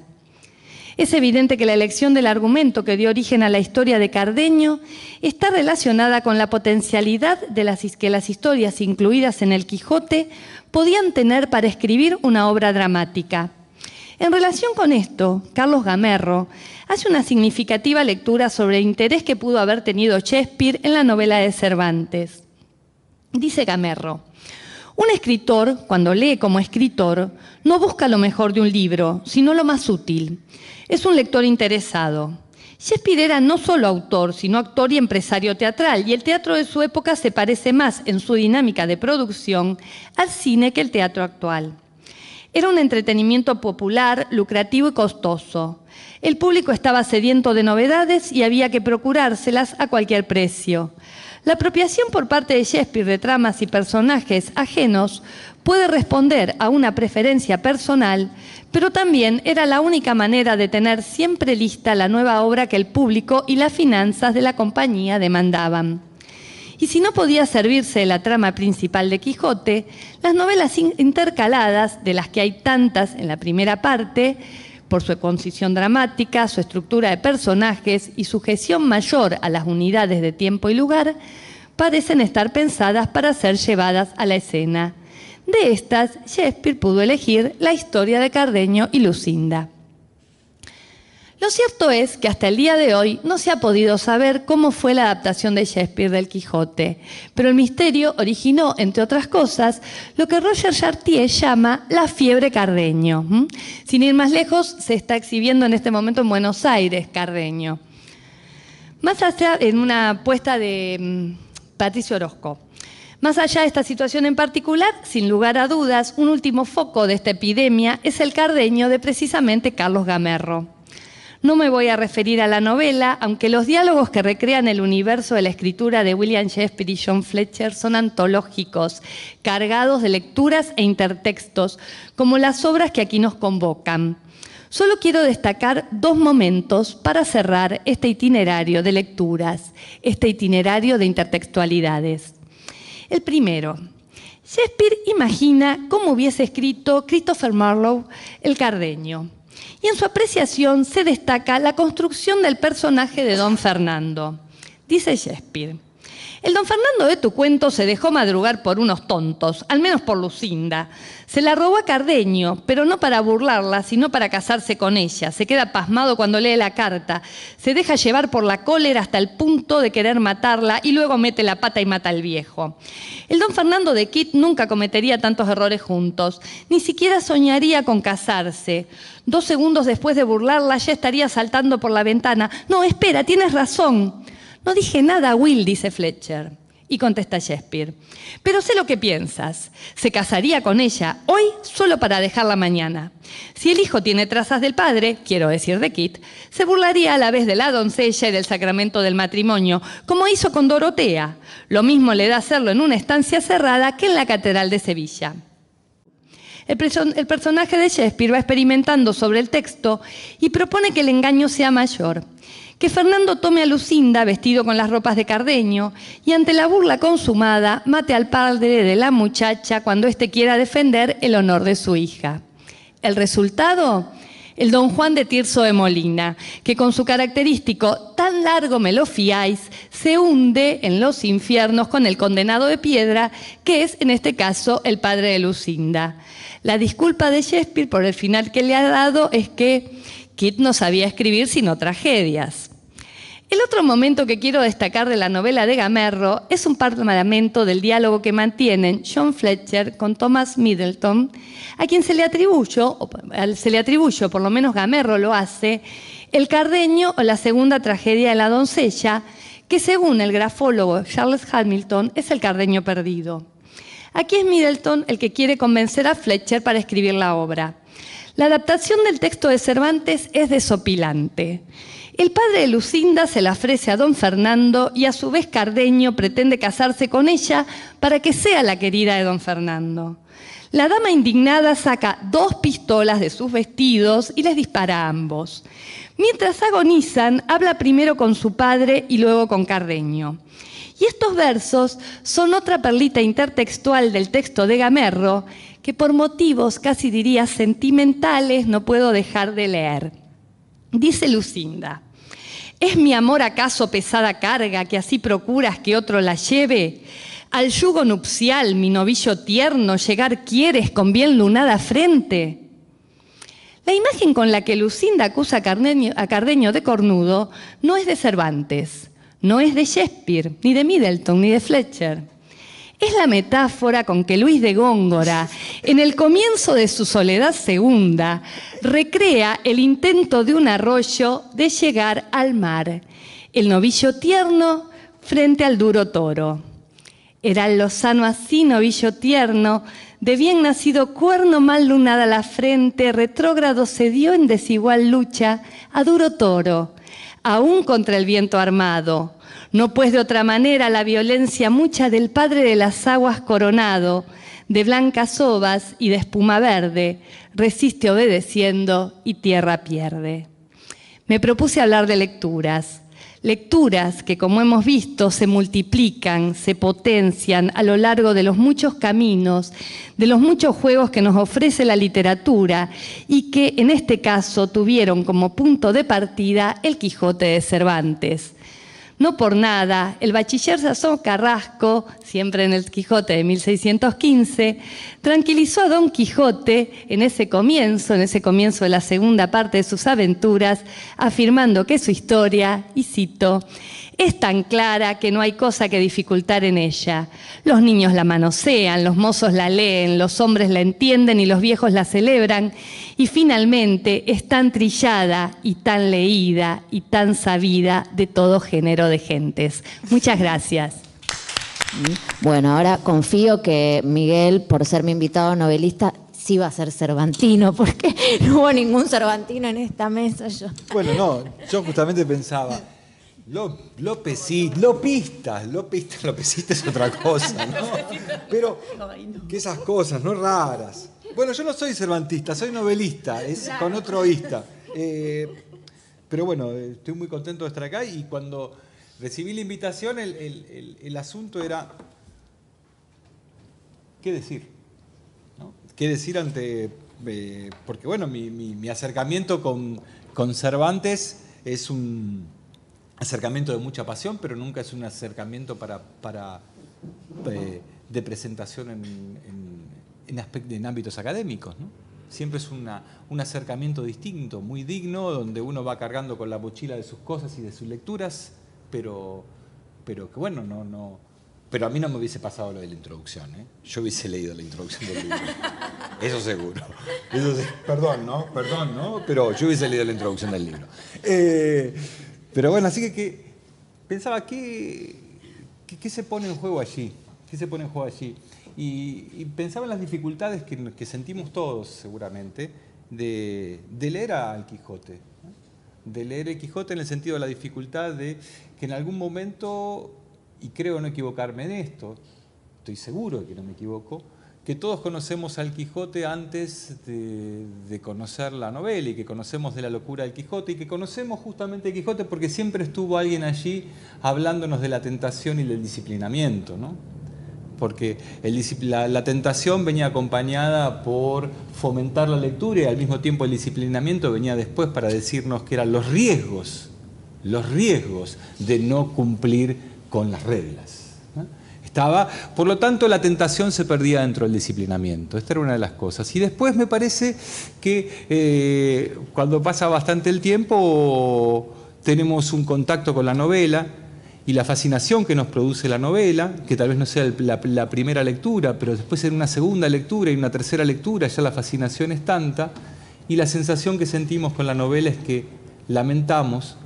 Es evidente que la elección del argumento que dio origen a la historia de Cardeño está relacionada con la potencialidad de las, que las historias incluidas en el Quijote podían tener para escribir una obra dramática. En relación con esto, Carlos Gamerro hace una significativa lectura sobre el interés que pudo haber tenido Shakespeare en la novela de Cervantes. Dice Gamerro, un escritor, cuando lee como escritor, no busca lo mejor de un libro, sino lo más útil. Es un lector interesado. Shakespeare era no solo autor, sino actor y empresario teatral, y el teatro de su época se parece más en su dinámica de producción al cine que el teatro actual. Era un entretenimiento popular, lucrativo y costoso. El público estaba sediento de novedades y había que procurárselas a cualquier precio. La apropiación por parte de Shakespeare de tramas y personajes ajenos puede responder a una preferencia personal, pero también era la única manera de tener siempre lista la nueva obra que el público y las finanzas de la compañía demandaban. Y si no podía servirse de la trama principal de Quijote, las novelas intercaladas, de las que hay tantas en la primera parte, por su concisión dramática, su estructura de personajes y su gestión mayor a las unidades de tiempo y lugar, parecen estar pensadas para ser llevadas a la escena. De estas, Shakespeare pudo elegir la historia de Cardenio y Lucinda. Lo cierto es que hasta el día de hoy no se ha podido saber cómo fue la adaptación de Shakespeare del Quijote, pero el misterio originó, entre otras cosas, lo que Roger Chartier llama la fiebre cardeño. Sin ir más lejos, se está exhibiendo en este momento en Buenos Aires cardeño. Más allá, en una apuesta de mm, Patricio Orozco. Más allá de esta situación en particular, sin lugar a dudas, un último foco de esta epidemia es el cardeño de precisamente Carlos Gamerro. No me voy a referir a la novela, aunque los diálogos que recrean el universo de la escritura de William Shakespeare y John Fletcher son antológicos, cargados de lecturas e intertextos, como las obras que aquí nos convocan. Solo quiero destacar dos momentos para cerrar este itinerario de lecturas, este itinerario de intertextualidades. El primero, Shakespeare imagina cómo hubiese escrito Christopher Marlowe el Cardeño y en su apreciación se destaca la construcción del personaje de don Fernando. Dice Shakespeare, el don Fernando de tu cuento se dejó madrugar por unos tontos, al menos por Lucinda. Se la robó a Cardeño, pero no para burlarla, sino para casarse con ella. Se queda pasmado cuando lee la carta. Se deja llevar por la cólera hasta el punto de querer matarla y luego mete la pata y mata al viejo. El don Fernando de Kit nunca cometería tantos errores juntos. Ni siquiera soñaría con casarse. Dos segundos después de burlarla ya estaría saltando por la ventana. No, espera, tienes razón. No dije nada, Will, dice Fletcher. Y contesta Shakespeare. Pero sé lo que piensas. Se casaría con ella hoy solo para dejarla mañana. Si el hijo tiene trazas del padre, quiero decir de Kit, se burlaría a la vez de la doncella y del sacramento del matrimonio, como hizo con Dorotea. Lo mismo le da hacerlo en una estancia cerrada que en la Catedral de Sevilla. el personaje de Shakespeare va experimentando sobre el texto y propone que el engaño sea mayor que Fernando tome a Lucinda vestido con las ropas de Cardeño y ante la burla consumada mate al padre de la muchacha cuando éste quiera defender el honor de su hija. El resultado, el don Juan de Tirso de Molina, que con su característico tan largo me lo fiáis, se hunde en los infiernos con el condenado de piedra, que es en este caso el padre de Lucinda. La disculpa de Shakespeare por el final que le ha dado es que Kit no sabía escribir sino tragedias. El otro momento que quiero destacar de la novela de Gamerro es un parlamento del diálogo que mantienen John Fletcher con Thomas Middleton, a quien se le atribuye, se le atribuyó, por lo menos Gamerro lo hace, El Cardeño o la segunda tragedia de la doncella, que según el grafólogo Charles Hamilton es el Cardeño perdido. Aquí es Middleton el que quiere convencer a Fletcher para escribir la obra. La adaptación del texto de Cervantes es desopilante. El padre de Lucinda se la ofrece a don Fernando y a su vez Cardeño pretende casarse con ella para que sea la querida de don Fernando. La dama indignada saca dos pistolas de sus vestidos y les dispara a ambos. Mientras agonizan, habla primero con su padre y luego con Cardeño. Y estos versos son otra perlita intertextual del texto de Gamerro que por motivos casi diría sentimentales no puedo dejar de leer. Dice Lucinda, ¿es mi amor acaso pesada carga que así procuras que otro la lleve? Al yugo nupcial, mi novillo tierno, llegar quieres con bien lunada frente. La imagen con la que Lucinda acusa a Cardenio de cornudo no es de Cervantes, no es de Shakespeare, ni de Middleton, ni de Fletcher es la metáfora con que Luis de Góngora, en el comienzo de su Soledad Segunda, recrea el intento de un arroyo de llegar al mar, el novillo tierno frente al duro toro. Era el lozano así, novillo tierno, de bien nacido cuerno mal lunada la frente, retrógrado se dio en desigual lucha a duro toro, aún contra el viento armado, no pues de otra manera la violencia mucha del padre de las aguas coronado, de blancas ovas y de espuma verde, resiste obedeciendo y tierra pierde. Me propuse hablar de lecturas. Lecturas que, como hemos visto, se multiplican, se potencian a lo largo de los muchos caminos, de los muchos juegos que nos ofrece la literatura y que en este caso tuvieron como punto de partida el Quijote de Cervantes. No por nada, el bachiller Sazón Carrasco, siempre en el Quijote de 1615, tranquilizó a Don Quijote en ese comienzo, en ese comienzo de la segunda parte de sus aventuras, afirmando que su historia, y cito, es tan clara que no hay cosa que dificultar en ella. Los niños la manosean, los mozos la leen, los hombres la entienden y los viejos la celebran, y finalmente es tan trillada y tan leída y tan sabida de todo género de gentes. Muchas gracias. Bueno, ahora confío que Miguel, por ser mi invitado novelista, sí va a ser Cervantino, porque no hubo ningún Cervantino en esta mesa. Yo. Bueno, no, yo justamente pensaba, López, Lopistas, López, López es otra cosa, ¿no? Pero que esas cosas, no raras. Bueno, yo no soy cervantista, soy novelista, es con otro oísta. Eh, pero bueno, eh, estoy muy contento de estar acá y cuando recibí la invitación el, asunto era qué decir. ¿Qué decir ante...? Eh, porque bueno, mi, acercamiento con, Cervantes es un acercamiento de mucha pasión, pero nunca es un acercamiento para, de presentación en en, ámbitos académicos. Siempre es un acercamiento distinto, muy digno, donde uno va cargando con la mochila de sus cosas y de sus lecturas, pero, pero que bueno, no, no. Pero a mí no me hubiese pasado lo de la introducción, ¿eh? Yo hubiese leído la introducción del libro. Eso seguro. Perdón, ¿no? Perdón, ¿no? Pero yo hubiese leído la introducción del libro. Eh, pero bueno, así que, que pensaba, qué se pone en juego allí? ¿Qué se pone en juego allí? y, pensaba en las dificultades que, sentimos todos seguramente de, leer leer al Quijote. De leer el Quijote en el sentido de la dificultad de que en algún momento, y creo no equivocarme en esto, estoy seguro de que no me equivoco, que todos conocemos al Quijote antes de, de, conocer la novela y que conocemos de la locura del Quijote y que conocemos justamente el Quijote porque siempre estuvo alguien allí hablándonos de la tentación y del disciplinamiento, ¿no? porque la, tentación venía acompañada por fomentar la lectura y al mismo tiempo el disciplinamiento venía después para decirnos que eran los riesgos, los riesgos de no cumplir con las reglas. Estaba, por lo tanto, la tentación se perdía dentro del disciplinamiento. Esta era una de las cosas. Y después me parece que eh, cuando pasa bastante el tiempo tenemos un contacto con la novela, y la fascinación que nos produce la novela, que tal vez no sea la, primera lectura, pero después en una segunda lectura y una tercera lectura ya la fascinación es tanta, y la sensación que sentimos con la novela es que lamentamos,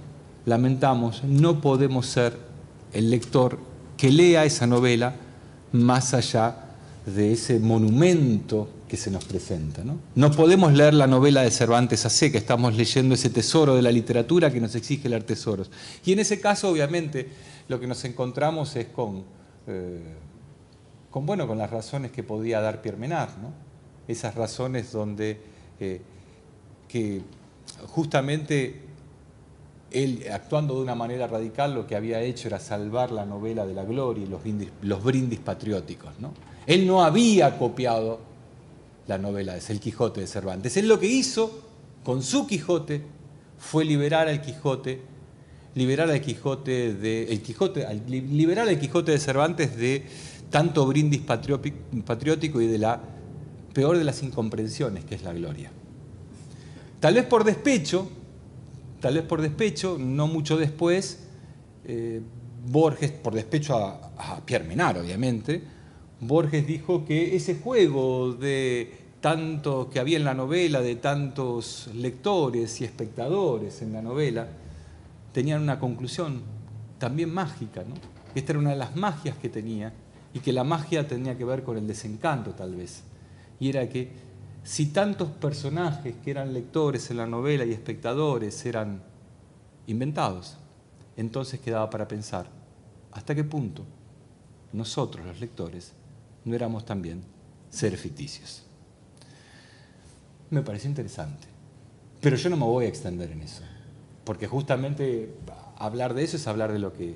lamentamos, no podemos ser el lector que lea esa novela más allá de ese monumento que se nos presenta. ¿no? podemos leer la novela de Cervantes a seca, estamos leyendo ese tesoro de la literatura que nos exige leer tesoros. Y en ese caso, obviamente, lo que nos encontramos es con, eh, con, bueno, con las razones que podía dar Pierre Menard, ¿no? esas razones donde eh, que justamente él actuando de una manera radical lo que había hecho era salvar la novela de la gloria y los brindis, los brindis patrióticos. ¿no? Él no había copiado la novela es El Quijote de Cervantes. Él lo que hizo con su Quijote fue liberar al Quijote, liberar al Quijote de el Quijote, liberar al Quijote de Cervantes de tanto brindis patriótico y de la peor de las incomprensiones que es la gloria. Tal vez por despecho, tal vez por despecho, no mucho después, eh, Borges, por despecho a, a Pierre Menard, obviamente, Borges dijo que ese juego de tanto que había en la novela, de tantos lectores y espectadores en la novela, tenían una conclusión también mágica, ¿no? Esta era una de las magias que tenía y que la magia tenía que ver con el desencanto tal vez. Y era que si tantos personajes que eran lectores en la novela y espectadores eran inventados, entonces quedaba para pensar, ¿hasta qué punto nosotros los lectores no éramos también ser ficticios. Me parece interesante. Pero yo no me voy a extender en eso, porque justamente hablar de eso es hablar de lo que,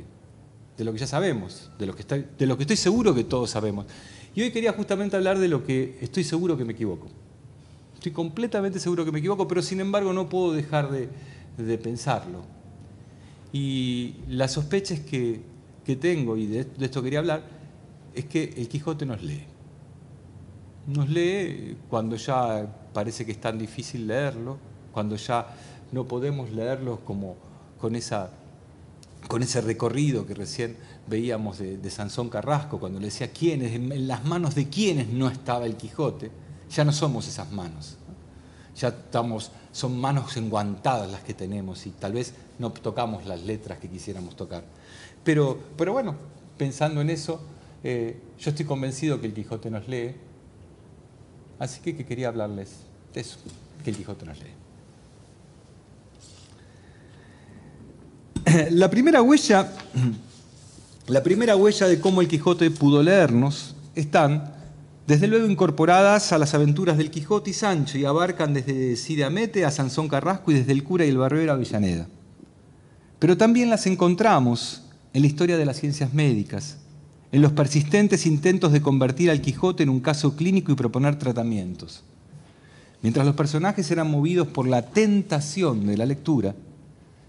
de lo que ya sabemos, de lo que, de lo que estoy seguro que todos sabemos. Y hoy quería justamente hablar de lo que estoy seguro que me equivoco. Estoy completamente seguro que me equivoco, pero sin embargo no puedo dejar de, pensarlo. Y las sospechas que, tengo, y de esto quería hablar, es que el Quijote nos lee. Nos lee cuando ya parece que es tan difícil leerlo, cuando ya no podemos leerlo como con, esa, con ese recorrido que recién veíamos de, Sansón Carrasco, cuando le decía quiénes, en las manos de quiénes no estaba el Quijote, ya no somos esas manos. Ya estamos, son manos enguantadas las que tenemos y tal vez no tocamos las letras que quisiéramos tocar. Pero, pero bueno, pensando en eso, eh, yo estoy convencido que el Quijote nos lee, así que, quería hablarles de eso, que el Quijote nos lee. La primera huella, la primera huella de cómo el Quijote pudo leernos están desde luego incorporadas a las aventuras del Quijote y Sancho y abarcan desde Cide Amete a Sansón Carrasco y desde el cura y el barbero a Villaneda. Pero también las encontramos en la historia de las ciencias médicas, en los persistentes intentos de convertir al Quijote en un caso clínico y proponer tratamientos. Mientras los personajes eran movidos por la tentación de la lectura,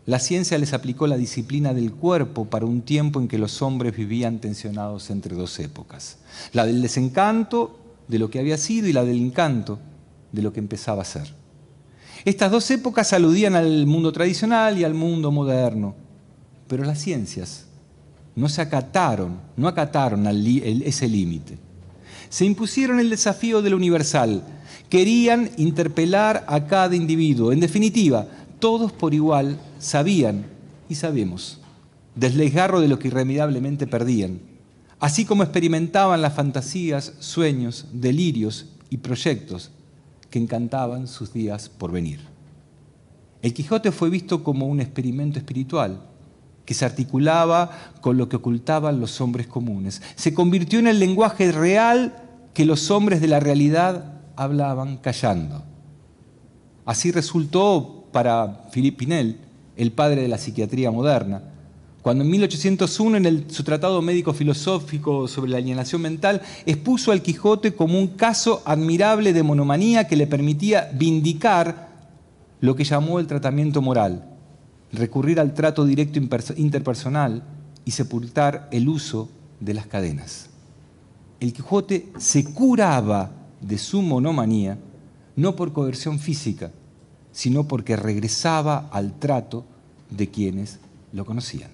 la ciencia les aplicó la disciplina del cuerpo para un tiempo en que los hombres vivían tensionados entre dos épocas, la del desencanto de lo que había sido y la del encanto de lo que empezaba a ser. Estas dos épocas aludían al mundo tradicional y al mundo moderno, pero las ciencias no se acataron, no acataron ese límite. Se impusieron el desafío del universal. Querían interpelar a cada individuo. En definitiva, todos por igual sabían y sabemos deslejarro de lo que irremediablemente perdían, así como experimentaban las fantasías, sueños, delirios y proyectos que encantaban sus días por venir. El Quijote fue visto como un experimento espiritual, que se articulaba con lo que ocultaban los hombres comunes. Se convirtió en el lenguaje real que los hombres de la realidad hablaban callando. Así resultó para Philippe Pinel, el padre de la psiquiatría moderna, cuando en 1801 en su tratado médico-filosófico sobre la alienación mental expuso al Quijote como un caso admirable de monomanía que le permitía vindicar lo que llamó el tratamiento moral, recurrir al trato directo interpersonal y sepultar el uso de las cadenas. El Quijote se curaba de su monomanía no por coerción física, sino porque regresaba al trato de quienes lo conocían.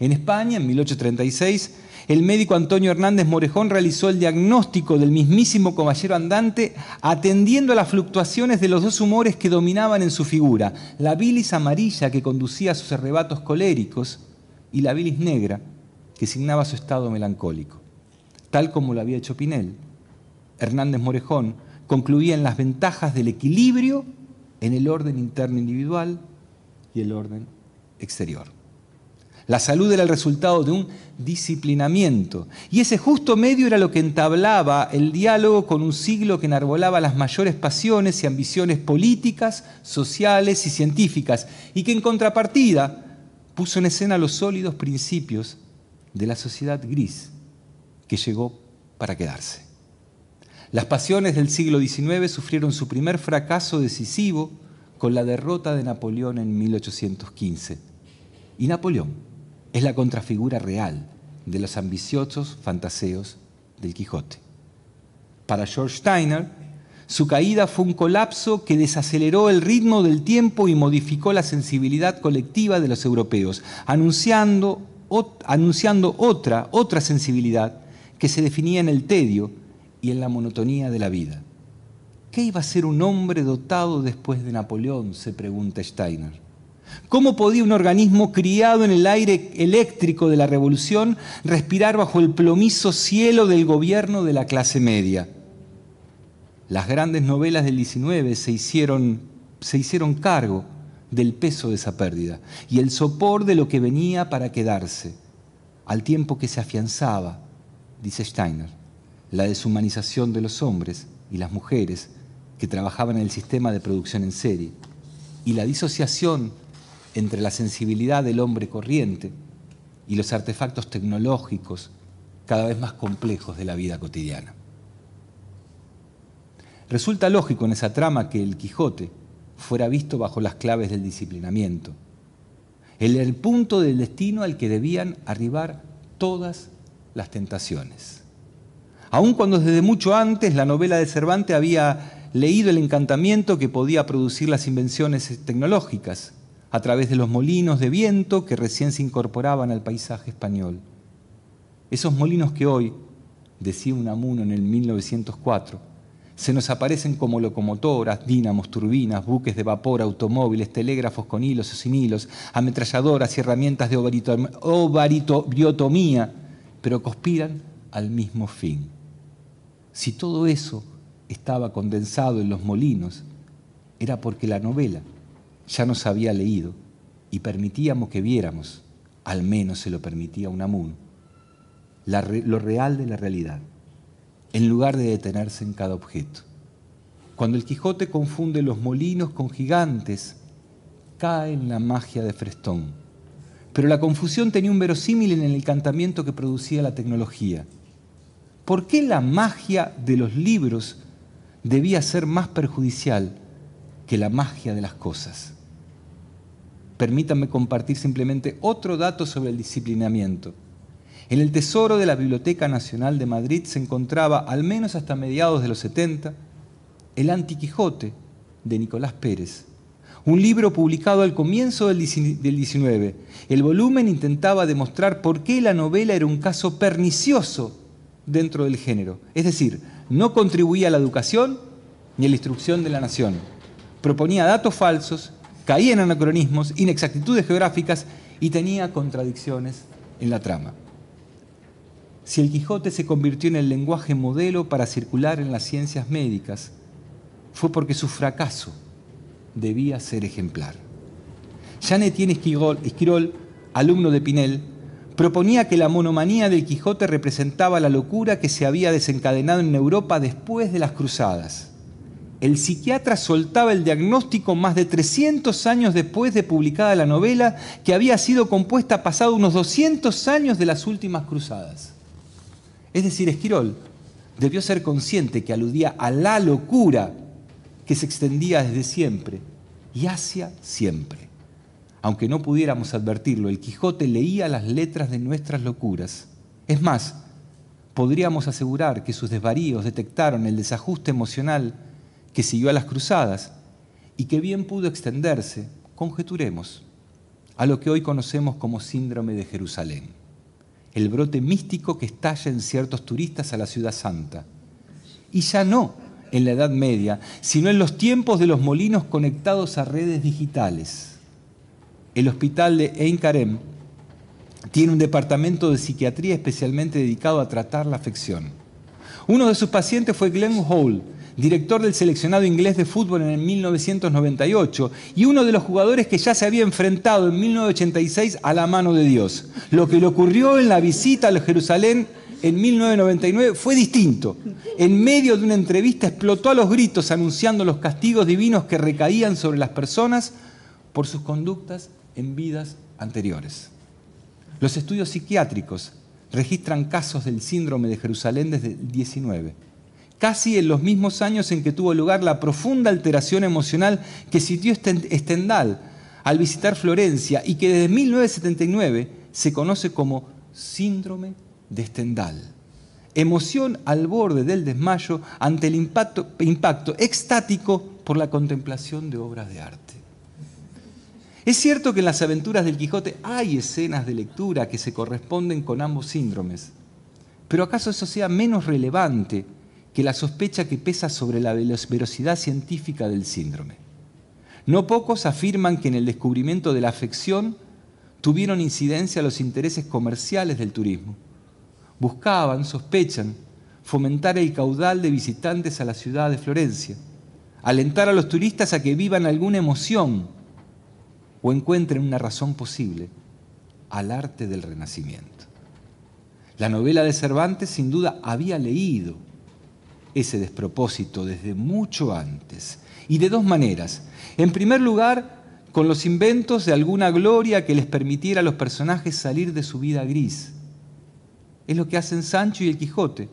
En España, en 1836, el médico Antonio Hernández Morejón realizó el diagnóstico del mismísimo caballero andante atendiendo a las fluctuaciones de los dos humores que dominaban en su figura, la bilis amarilla que conducía a sus arrebatos coléricos y la bilis negra que signaba su estado melancólico. Tal como lo había hecho Pinel, Hernández Morejón concluía en las ventajas del equilibrio en el orden interno individual y el orden exterior. La salud era el resultado de un disciplinamiento. Y ese justo medio era lo que entablaba el diálogo con un siglo que enarbolaba las mayores pasiones y ambiciones políticas, sociales y científicas, y que en contrapartida puso en escena los sólidos principios de la sociedad gris que llegó para quedarse. Las pasiones del siglo XIX sufrieron su primer fracaso decisivo con la derrota de Napoleón en 1815. Y Napoleón es la contrafigura real de los ambiciosos fantaseos del Quijote. Para George Steiner, su caída fue un colapso que desaceleró el ritmo del tiempo y modificó la sensibilidad colectiva de los europeos, anunciando, anunciando otra, otra sensibilidad que se definía en el tedio y en la monotonía de la vida. ¿Qué iba a ser un hombre dotado después de Napoleón? se pregunta Steiner. ¿Cómo podía un organismo criado en el aire eléctrico de la revolución respirar bajo el plomizo cielo del gobierno de la clase media? Las grandes novelas del 19 se hicieron, se hicieron cargo del peso de esa pérdida y el sopor de lo que venía para quedarse, al tiempo que se afianzaba, dice Steiner, la deshumanización de los hombres y las mujeres que trabajaban en el sistema de producción en serie y la disociación entre la sensibilidad del hombre corriente y los artefactos tecnológicos cada vez más complejos de la vida cotidiana. Resulta lógico en esa trama que el Quijote fuera visto bajo las claves del disciplinamiento, el, el punto del destino al que debían arribar todas las tentaciones. Aun cuando desde mucho antes la novela de Cervantes había leído el encantamiento que podía producir las invenciones tecnológicas, a través de los molinos de viento que recién se incorporaban al paisaje español. Esos molinos que hoy, decía Unamuno en el 1904, se nos aparecen como locomotoras, dínamos, turbinas, buques de vapor, automóviles, telégrafos con hilos o sin hilos, ametralladoras y herramientas de ovaritobiotomía, pero conspiran al mismo fin. Si todo eso estaba condensado en los molinos, era porque la novela ya nos había leído y permitíamos que viéramos, al menos se lo permitía un amuno, lo real de la realidad, en lugar de detenerse en cada objeto. Cuando el Quijote confunde los molinos con gigantes, cae en la magia de Frestón. Pero la confusión tenía un verosímil en el encantamiento que producía la tecnología. ¿Por qué la magia de los libros debía ser más perjudicial que la magia de las cosas? Permítanme compartir simplemente otro dato sobre el disciplinamiento. En el tesoro de la Biblioteca Nacional de Madrid se encontraba, al menos hasta mediados de los 70, El Antiquijote de Nicolás Pérez, un libro publicado al comienzo del 19. El volumen intentaba demostrar por qué la novela era un caso pernicioso dentro del género, es decir, no contribuía a la educación ni a la instrucción de la nación. Proponía datos falsos caía en anacronismos, inexactitudes geográficas y tenía contradicciones en la trama. Si el Quijote se convirtió en el lenguaje modelo para circular en las ciencias médicas, fue porque su fracaso debía ser ejemplar. Jean Etienne Esquirol, alumno de Pinel, proponía que la monomanía del Quijote representaba la locura que se había desencadenado en Europa después de las cruzadas el psiquiatra soltaba el diagnóstico más de 300 años después de publicada la novela que había sido compuesta pasado unos 200 años de las últimas cruzadas. Es decir, Esquirol debió ser consciente que aludía a la locura que se extendía desde siempre y hacia siempre. Aunque no pudiéramos advertirlo, el Quijote leía las letras de nuestras locuras. Es más, podríamos asegurar que sus desvaríos detectaron el desajuste emocional que siguió a las cruzadas y que bien pudo extenderse, conjeturemos, a lo que hoy conocemos como síndrome de Jerusalén, el brote místico que estalla en ciertos turistas a la ciudad santa. Y ya no en la Edad Media, sino en los tiempos de los molinos conectados a redes digitales. El hospital de Ein Karem tiene un departamento de psiquiatría especialmente dedicado a tratar la afección. Uno de sus pacientes fue Glenn Hall, director del seleccionado inglés de fútbol en 1998 y uno de los jugadores que ya se había enfrentado en 1986 a la mano de Dios. Lo que le ocurrió en la visita a Jerusalén en 1999 fue distinto. En medio de una entrevista explotó a los gritos anunciando los castigos divinos que recaían sobre las personas por sus conductas en vidas anteriores. Los estudios psiquiátricos registran casos del síndrome de Jerusalén desde 19 casi en los mismos años en que tuvo lugar la profunda alteración emocional que sintió Stendhal al visitar Florencia y que desde 1979 se conoce como síndrome de Stendhal. Emoción al borde del desmayo ante el impacto, impacto extático por la contemplación de obras de arte. Es cierto que en las aventuras del Quijote hay escenas de lectura que se corresponden con ambos síndromes, pero ¿acaso eso sea menos relevante que la sospecha que pesa sobre la verosidad científica del síndrome. No pocos afirman que en el descubrimiento de la afección tuvieron incidencia los intereses comerciales del turismo. Buscaban, sospechan, fomentar el caudal de visitantes a la ciudad de Florencia, alentar a los turistas a que vivan alguna emoción o encuentren una razón posible al arte del renacimiento. La novela de Cervantes sin duda había leído ese despropósito desde mucho antes. Y de dos maneras. En primer lugar, con los inventos de alguna gloria que les permitiera a los personajes salir de su vida gris. Es lo que hacen Sancho y el Quijote,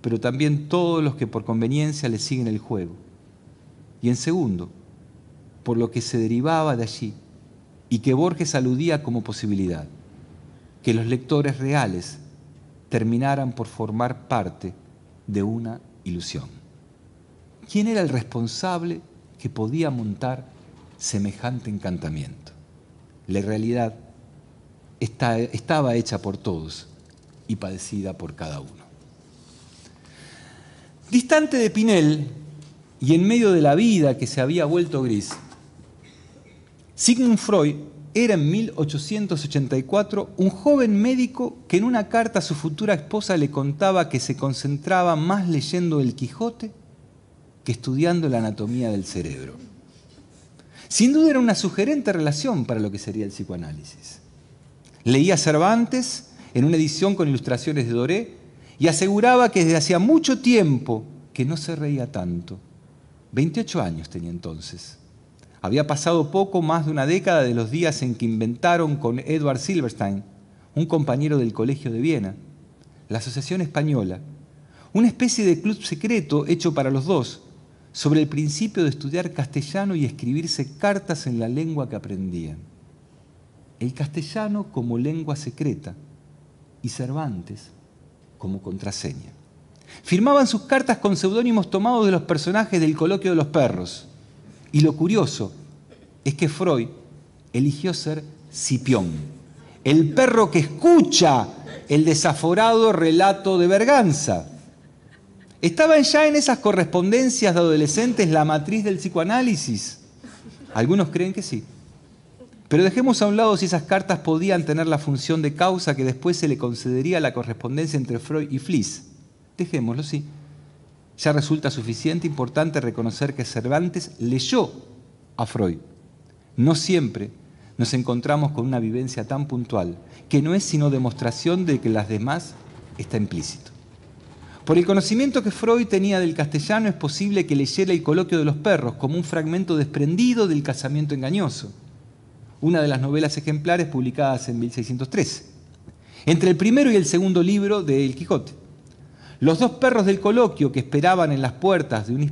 pero también todos los que por conveniencia les siguen el juego. Y en segundo, por lo que se derivaba de allí y que Borges aludía como posibilidad, que los lectores reales terminaran por formar parte de una ilusión. ¿Quién era el responsable que podía montar semejante encantamiento? La realidad está, estaba hecha por todos y padecida por cada uno. Distante de Pinel y en medio de la vida que se había vuelto gris, Sigmund Freud era en 1884 un joven médico que en una carta a su futura esposa le contaba que se concentraba más leyendo el Quijote que estudiando la anatomía del cerebro. Sin duda era una sugerente relación para lo que sería el psicoanálisis. Leía Cervantes en una edición con ilustraciones de Doré y aseguraba que desde hacía mucho tiempo que no se reía tanto. 28 años tenía entonces. Había pasado poco más de una década de los días en que inventaron con Edward Silverstein, un compañero del Colegio de Viena, la Asociación Española, una especie de club secreto hecho para los dos, sobre el principio de estudiar castellano y escribirse cartas en la lengua que aprendían. El castellano como lengua secreta y Cervantes como contraseña. Firmaban sus cartas con seudónimos tomados de los personajes del coloquio de los perros. Y lo curioso es que Freud eligió ser Cipión, el perro que escucha el desaforado relato de Berganza. Estaban ya en esas correspondencias de adolescentes la matriz del psicoanálisis. Algunos creen que sí. Pero dejemos a un lado si esas cartas podían tener la función de causa que después se le concedería la correspondencia entre Freud y Fliss. Dejémoslo, sí ya resulta suficiente importante reconocer que Cervantes leyó a Freud. No siempre nos encontramos con una vivencia tan puntual, que no es sino demostración de que las demás está implícito. Por el conocimiento que Freud tenía del castellano es posible que leyera el coloquio de los perros como un fragmento desprendido del casamiento engañoso, una de las novelas ejemplares publicadas en 1613, entre el primero y el segundo libro de El Quijote. Los dos perros del coloquio que esperaban en las puertas de un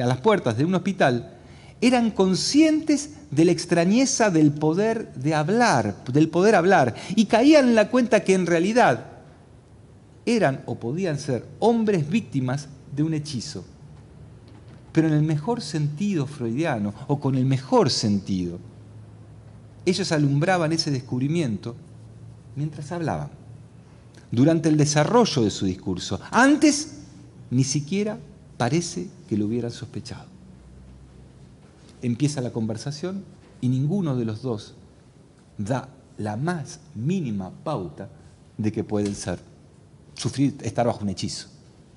a las puertas de un hospital eran conscientes de la extrañeza del poder de hablar, del poder hablar, y caían en la cuenta que en realidad eran o podían ser hombres víctimas de un hechizo, pero en el mejor sentido freudiano, o con el mejor sentido. Ellos alumbraban ese descubrimiento mientras hablaban durante el desarrollo de su discurso. Antes, ni siquiera parece que lo hubieran sospechado. Empieza la conversación y ninguno de los dos da la más mínima pauta de que pueden ser, sufrir, estar bajo un hechizo.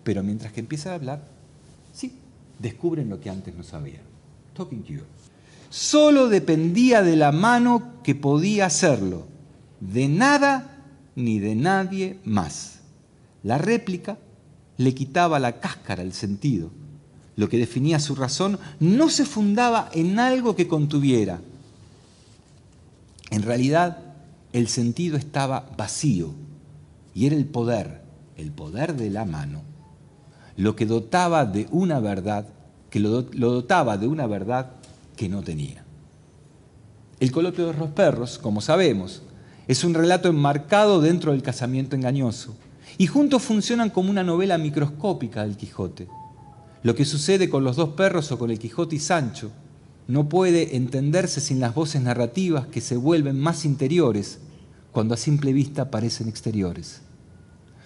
Pero mientras que empieza a hablar, sí, descubren lo que antes no sabían. Talking you. Solo dependía de la mano que podía hacerlo. De nada ni de nadie más. La réplica le quitaba la cáscara al sentido. Lo que definía su razón no se fundaba en algo que contuviera. En realidad, el sentido estaba vacío y era el poder, el poder de la mano, lo que dotaba de una verdad, que lo, dotaba de una verdad que no tenía. El coloquio de los perros, como sabemos, es un relato enmarcado dentro del casamiento engañoso. Y juntos funcionan como una novela microscópica del Quijote. Lo que sucede con los dos perros o con el Quijote y Sancho no puede entenderse sin las voces narrativas que se vuelven más interiores cuando a simple vista parecen exteriores.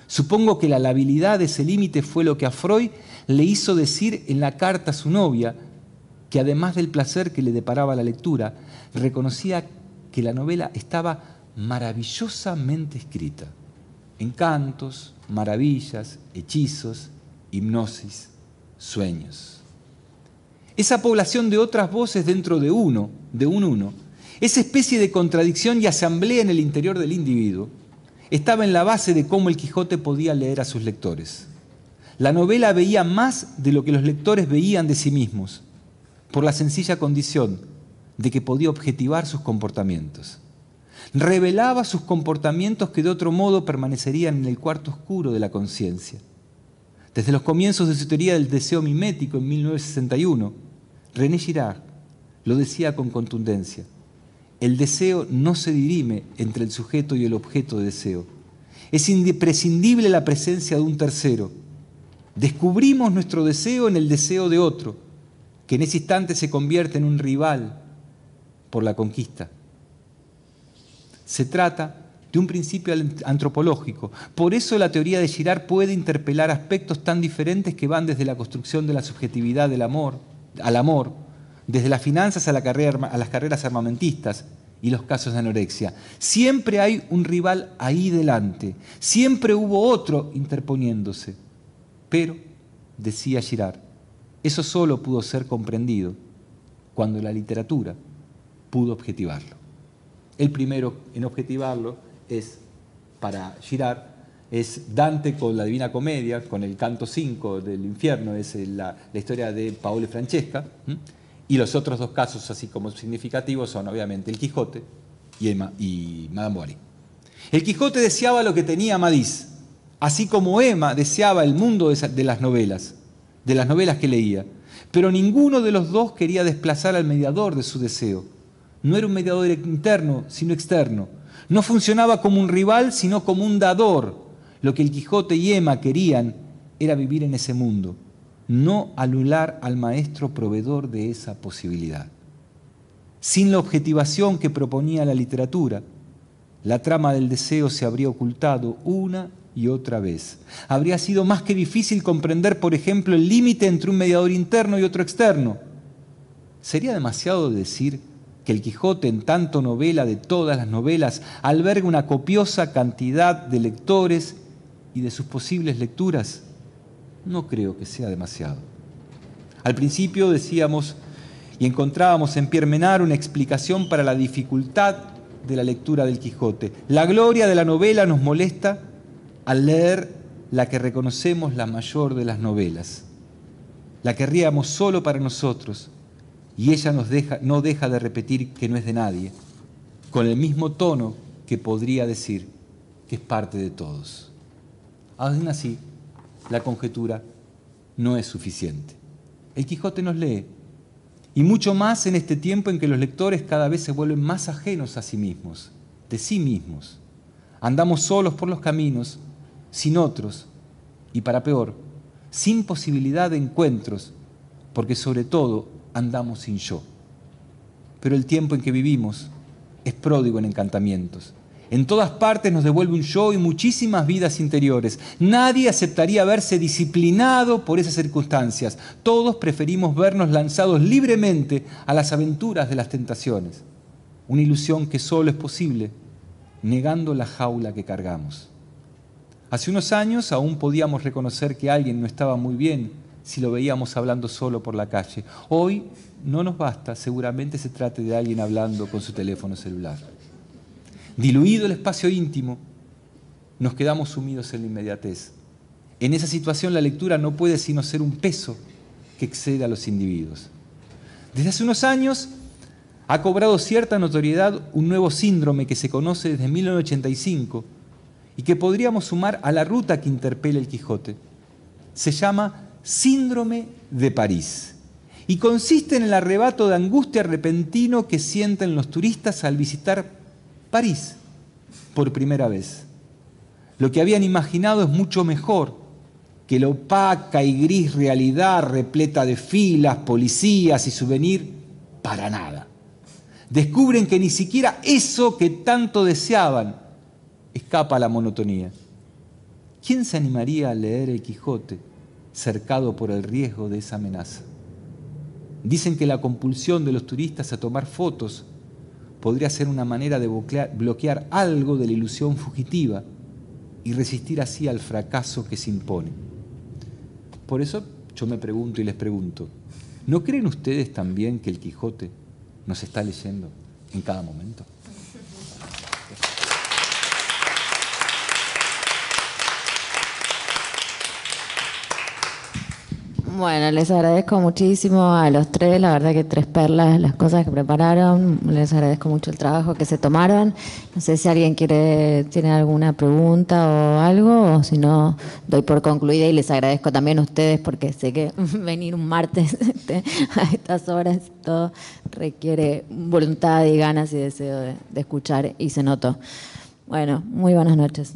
Supongo que la labilidad de ese límite fue lo que a Freud le hizo decir en la carta a su novia, que además del placer que le deparaba la lectura, reconocía que la novela estaba maravillosamente escrita, encantos, maravillas, hechizos, hipnosis, sueños. Esa población de otras voces dentro de uno, de un uno, esa especie de contradicción y asamblea en el interior del individuo, estaba en la base de cómo el Quijote podía leer a sus lectores. La novela veía más de lo que los lectores veían de sí mismos, por la sencilla condición de que podía objetivar sus comportamientos revelaba sus comportamientos que de otro modo permanecerían en el cuarto oscuro de la conciencia. Desde los comienzos de su teoría del deseo mimético en 1961, René Girard lo decía con contundencia. El deseo no se dirime entre el sujeto y el objeto de deseo. Es imprescindible la presencia de un tercero. Descubrimos nuestro deseo en el deseo de otro, que en ese instante se convierte en un rival por la conquista. Se trata de un principio antropológico. Por eso la teoría de Girard puede interpelar aspectos tan diferentes que van desde la construcción de la subjetividad del amor, al amor, desde las finanzas a, a las carreras armamentistas y los casos de anorexia. Siempre hay un rival ahí delante, siempre hubo otro interponiéndose. Pero, decía Girard, eso solo pudo ser comprendido cuando la literatura pudo objetivarlo. El primero en objetivarlo es, para Girard, es Dante con la Divina Comedia, con el canto 5 del infierno, es la, historia de Paolo y Francesca. Y los otros dos casos, así como significativos, son obviamente el Quijote y, Emma, y Madame Bovary. El Quijote deseaba lo que tenía Amadís, así como Emma deseaba el mundo de las novelas, de las novelas que leía. Pero ninguno de los dos quería desplazar al mediador de su deseo, no era un mediador interno, sino externo. No funcionaba como un rival, sino como un dador. Lo que el Quijote y Emma querían era vivir en ese mundo, no anular al maestro proveedor de esa posibilidad. Sin la objetivación que proponía la literatura, la trama del deseo se habría ocultado una y otra vez. Habría sido más que difícil comprender, por ejemplo, el límite entre un mediador interno y otro externo. Sería demasiado decir que el Quijote, en tanto novela de todas las novelas, alberga una copiosa cantidad de lectores y de sus posibles lecturas, no creo que sea demasiado. Al principio decíamos y encontrábamos en Pierre Menard una explicación para la dificultad de la lectura del Quijote. La gloria de la novela nos molesta al leer la que reconocemos la mayor de las novelas. La querríamos solo para nosotros, y ella nos no deja de repetir que no es de nadie, con el mismo tono que podría decir que es parte de todos. Aún así, la conjetura no es suficiente. El Quijote nos lee, y mucho más en este tiempo en que los lectores cada vez se vuelven más ajenos a sí mismos, de sí mismos. Andamos solos por los caminos, sin otros, y para peor, sin posibilidad de encuentros, porque sobre todo andamos sin yo. Pero el tiempo en que vivimos es pródigo en encantamientos. En todas partes nos devuelve un yo y muchísimas vidas interiores. Nadie aceptaría verse disciplinado por esas circunstancias. Todos preferimos vernos lanzados libremente a las aventuras de las tentaciones. Una ilusión que solo es posible negando la jaula que cargamos. Hace unos años aún podíamos reconocer que alguien no estaba muy bien si lo veíamos hablando solo por la calle. Hoy no nos basta, seguramente se trate de alguien hablando con su teléfono celular. Diluido el espacio íntimo, nos quedamos sumidos en la inmediatez. En esa situación la lectura no puede sino ser un peso que excede a los individuos. Desde hace unos años ha cobrado cierta notoriedad un nuevo síndrome que se conoce desde 1985 y que podríamos sumar a la ruta que interpela el Quijote. Se llama síndrome de París y consiste en el arrebato de angustia repentino que sienten los turistas al visitar París por primera vez. Lo que habían imaginado es mucho mejor que la opaca y gris realidad repleta de filas, policías y souvenir para nada. Descubren que ni siquiera eso que tanto deseaban escapa a la monotonía. ¿Quién se animaría a leer el Quijote? cercado por el riesgo de esa amenaza. Dicen que la compulsión de los turistas a tomar fotos podría ser una manera de bloquear algo de la ilusión fugitiva y resistir así al fracaso que se impone. Por eso yo me pregunto y les pregunto, ¿no creen ustedes también que el Quijote nos está leyendo en cada momento? Bueno, les agradezco muchísimo a los tres, la verdad que tres perlas, las cosas que prepararon, les agradezco mucho el trabajo que se tomaron. No sé si alguien quiere, tiene alguna pregunta o algo, o si no, doy por concluida y les agradezco también a ustedes porque sé que venir un martes este, a estas horas todo requiere voluntad y ganas y deseo de, de escuchar y se notó. Bueno, muy buenas noches.